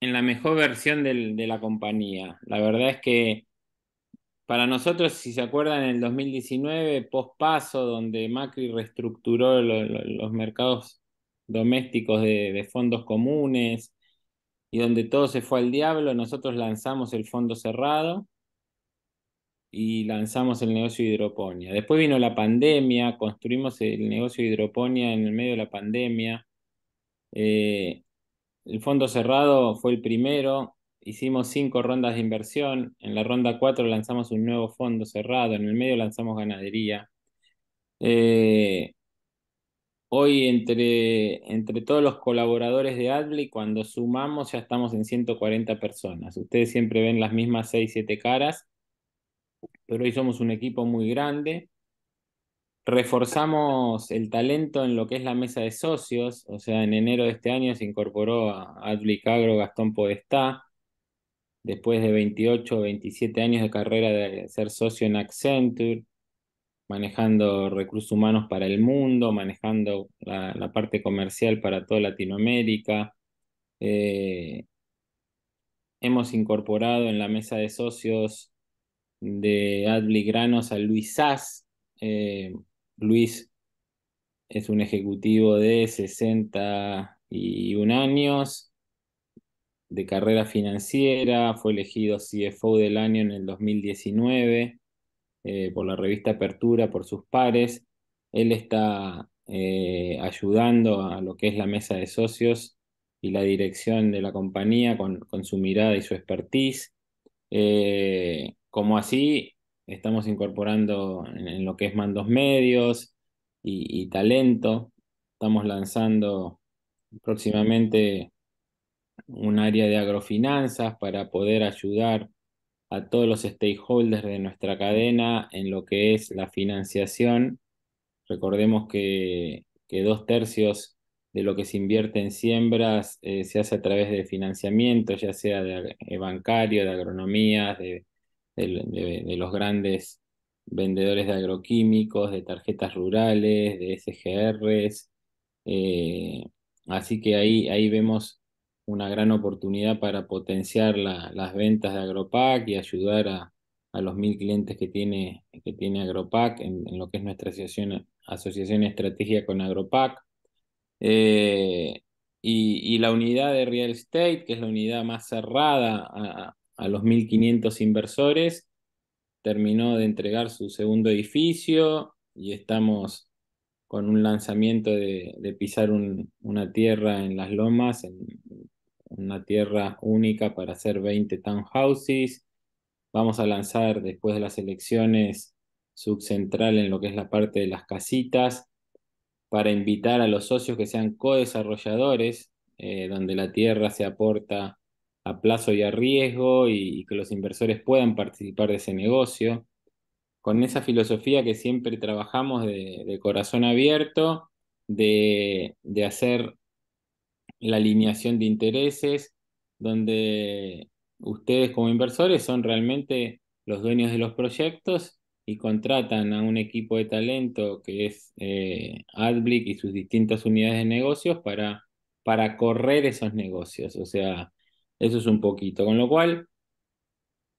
en la mejor versión de la compañía. La verdad es que para nosotros, si se acuerdan, en el 2019, post paso donde Macri reestructuró los mercados domésticos de, fondos comunes y donde todo se fue al diablo, nosotros lanzamos el fondo cerrado y lanzamos el negocio de hidroponía. Después vino la pandemia, construimos el negocio de hidroponía en el medio de la pandemia. Eh, el fondo cerrado fue el primero, hicimos cinco rondas de inversión, en la ronda cuatro lanzamos un nuevo fondo cerrado, en el medio lanzamos ganadería. Eh, hoy entre, entre todos los colaboradores de Adli, cuando sumamos ya estamos en 140 personas. Ustedes siempre ven las mismas seis, siete caras, pero hoy somos un equipo muy grande. Reforzamos el talento en lo que es la mesa de socios, o sea, en enero de este año se incorporó a Adli Cagro Gastón Podestá, después de 28 o 27 años de carrera de ser socio en Accenture, manejando recursos humanos para el mundo, manejando la, parte comercial para toda Latinoamérica. Eh, hemos incorporado en la mesa de socios de Adli Granos a Luis Sass. Eh, Luis es un ejecutivo de 61 años, de carrera financiera, fue elegido CFO del año en el 2019 eh, por la revista Apertura, por sus pares. Él está eh, ayudando a lo que es la mesa de socios y la dirección de la compañía con, su mirada y su expertise. Eh, como así, estamos incorporando en, lo que es mandos medios y talento. Estamos lanzando próximamente un área de agrofinanzas para poder ayudar a todos los stakeholders de nuestra cadena en lo que es la financiación. Recordemos que, dos tercios de lo que se invierte en siembras eh, se hace a través de financiamiento, ya sea de, bancario, de agronomía, de, los grandes vendedores de agroquímicos, de tarjetas rurales, de SGRs. Eh, así que ahí, ahí vemos una gran oportunidad para potenciar las ventas de Agropac y ayudar a, los mil clientes que tiene, que tiene Agropac en, lo que es nuestra asociación, asociación estratégica con Agropac. Eh, y, la unidad de real estate, que es la unidad más cerrada a, los 1.500 inversores, terminó de entregar su segundo edificio y estamos con un lanzamiento de, pisar una tierra en las lomas una tierra única para hacer 20 townhouses. Vamos a lanzar después de las elecciones subcentral en lo que es la parte de las casitas para invitar a los socios que sean co-desarrolladores, eh, donde la tierra se aporta a plazo y a riesgo y, que los inversores puedan participar de ese negocio. Con esa filosofía que siempre trabajamos de, corazón abierto, de, de hacer la alineación de intereses, donde ustedes como inversores son realmente los dueños de los proyectos y contratan a un equipo de talento que es eh, AdBlick y sus distintas unidades de negocios para, para correr esos negocios. O sea, eso es un poquito. Con lo cual,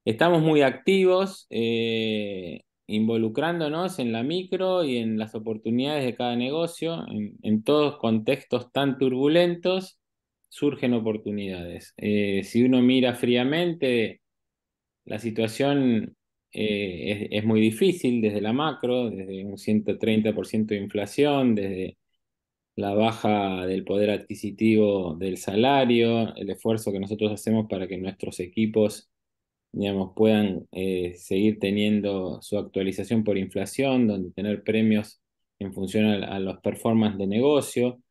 estamos muy activos. Eh, involucrándonos en la micro y en las oportunidades de cada negocio, en, todos contextos tan turbulentos, surgen oportunidades. Eh, si uno mira fríamente, la situación eh, es, es, muy difícil desde la macro, desde un 130% de inflación, desde la baja del poder adquisitivo del salario, el esfuerzo que nosotros hacemos para que nuestros equipos digamos, puedan eh, seguir teniendo su actualización por inflación, donde tener premios en función a, los performances de negocio.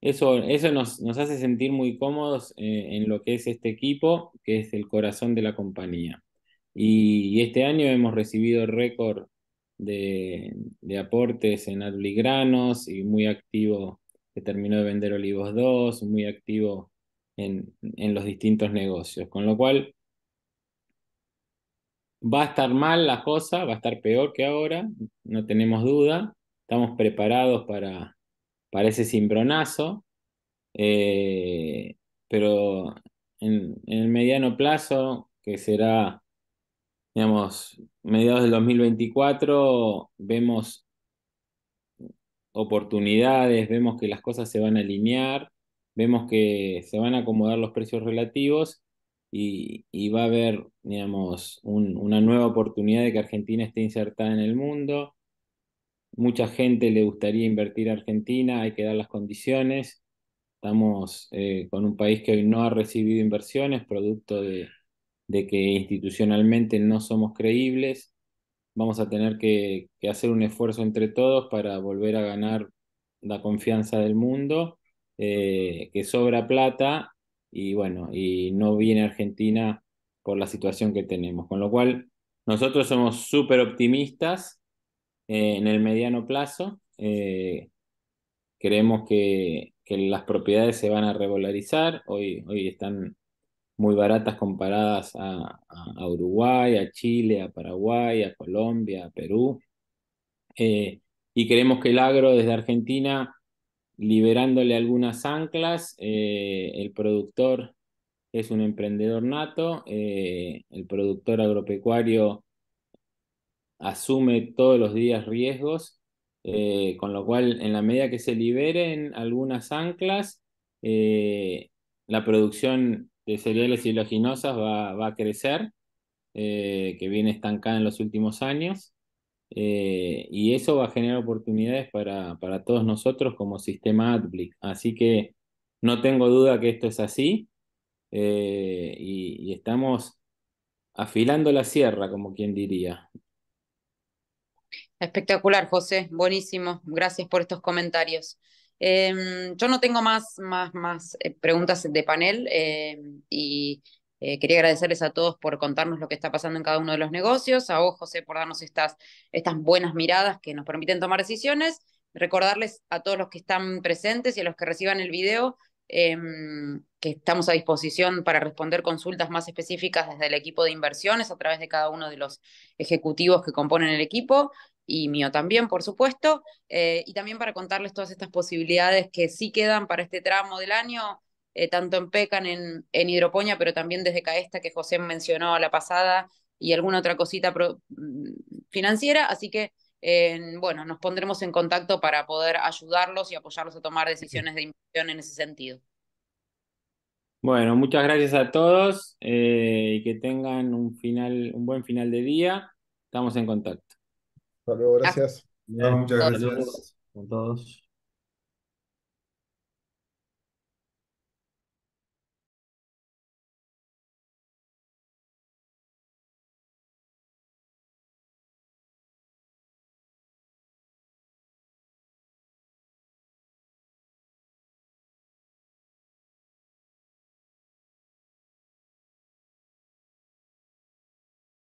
Eso, eso nos, nos, hace sentir muy cómodos eh, en lo que es este equipo, que es el corazón de la compañía. Y, este año hemos recibido récord de, aportes en Aduligranos y muy activo, que terminó de vender Olivos 2, muy activo en, en los distintos negocios. Con lo cual, Va a estar mal la cosa, va a estar peor que ahora, no tenemos duda. Estamos preparados para, para ese cimbronazo. Eh, pero en, el mediano plazo, que será, digamos, mediados del 2024, vemos oportunidades, vemos que las cosas se van a alinear, vemos que se van a acomodar los precios relativos y, y va a haber digamos, una nueva oportunidad de que Argentina esté insertada en el mundo. Mucha gente le gustaría invertir a Argentina, hay que dar las condiciones. Estamos eh, con un país que hoy no ha recibido inversiones, producto de, que institucionalmente no somos creíbles. Vamos a tener que, hacer un esfuerzo entre todos para volver a ganar la confianza del mundo, eh, que sobra plata y bueno, y no viene Argentina por la situación que tenemos. Con lo cual, nosotros somos súper optimistas eh, en el mediano plazo. Eh, creemos que, las propiedades se van a revalorizar. Hoy, hoy están muy baratas comparadas a, Uruguay, a Chile, a Paraguay, a Colombia, a Perú. Eh, y creemos que el agro desde Argentina, liberándole algunas anclas, el productor es un emprendedor nato, eh, el productor agropecuario asume todos los días riesgos, eh, con lo cual en la medida que se liberen algunas anclas, eh, la producción de cereales hiloginosas va, va a crecer, que viene estancada en los últimos años, y eso va a generar oportunidades para, para todos nosotros como sistema AdBlick. Así que no tengo duda que esto es así. Eh, y, estamos afilando la sierra, como quien diría. Espectacular, José. Buenísimo. Gracias por estos comentarios. Em, yo no tengo más, más, más eh, preguntas de panel em, y eh, quería agradecerles a todos por contarnos lo que está pasando en cada uno de los negocios, a vos, José, por darnos estas, estas buenas miradas que nos permiten tomar decisiones. Recordarles a todos los que están presentes y a los que reciban el video Em, que estamos a disposición para responder consultas más específicas desde el equipo de inversiones a través de cada uno de los ejecutivos que componen el equipo y mío también, por supuesto, eh, y también para contarles todas estas posibilidades que sí quedan para este tramo del año, eh, tanto en PECAN, en, en Hidropoña, pero también desde CAESTA que José mencionó a la pasada y alguna otra cosita mm, financiera, así que bueno, nos pondremos en contacto para poder ayudarlos y apoyarlos a tomar decisiones de inversión en ese sentido. Bueno, muchas gracias a todos eh, y que tengan un final, un buen final de día. Estamos en contacto. Hasta luego, gracias. muchas gracias. A todos.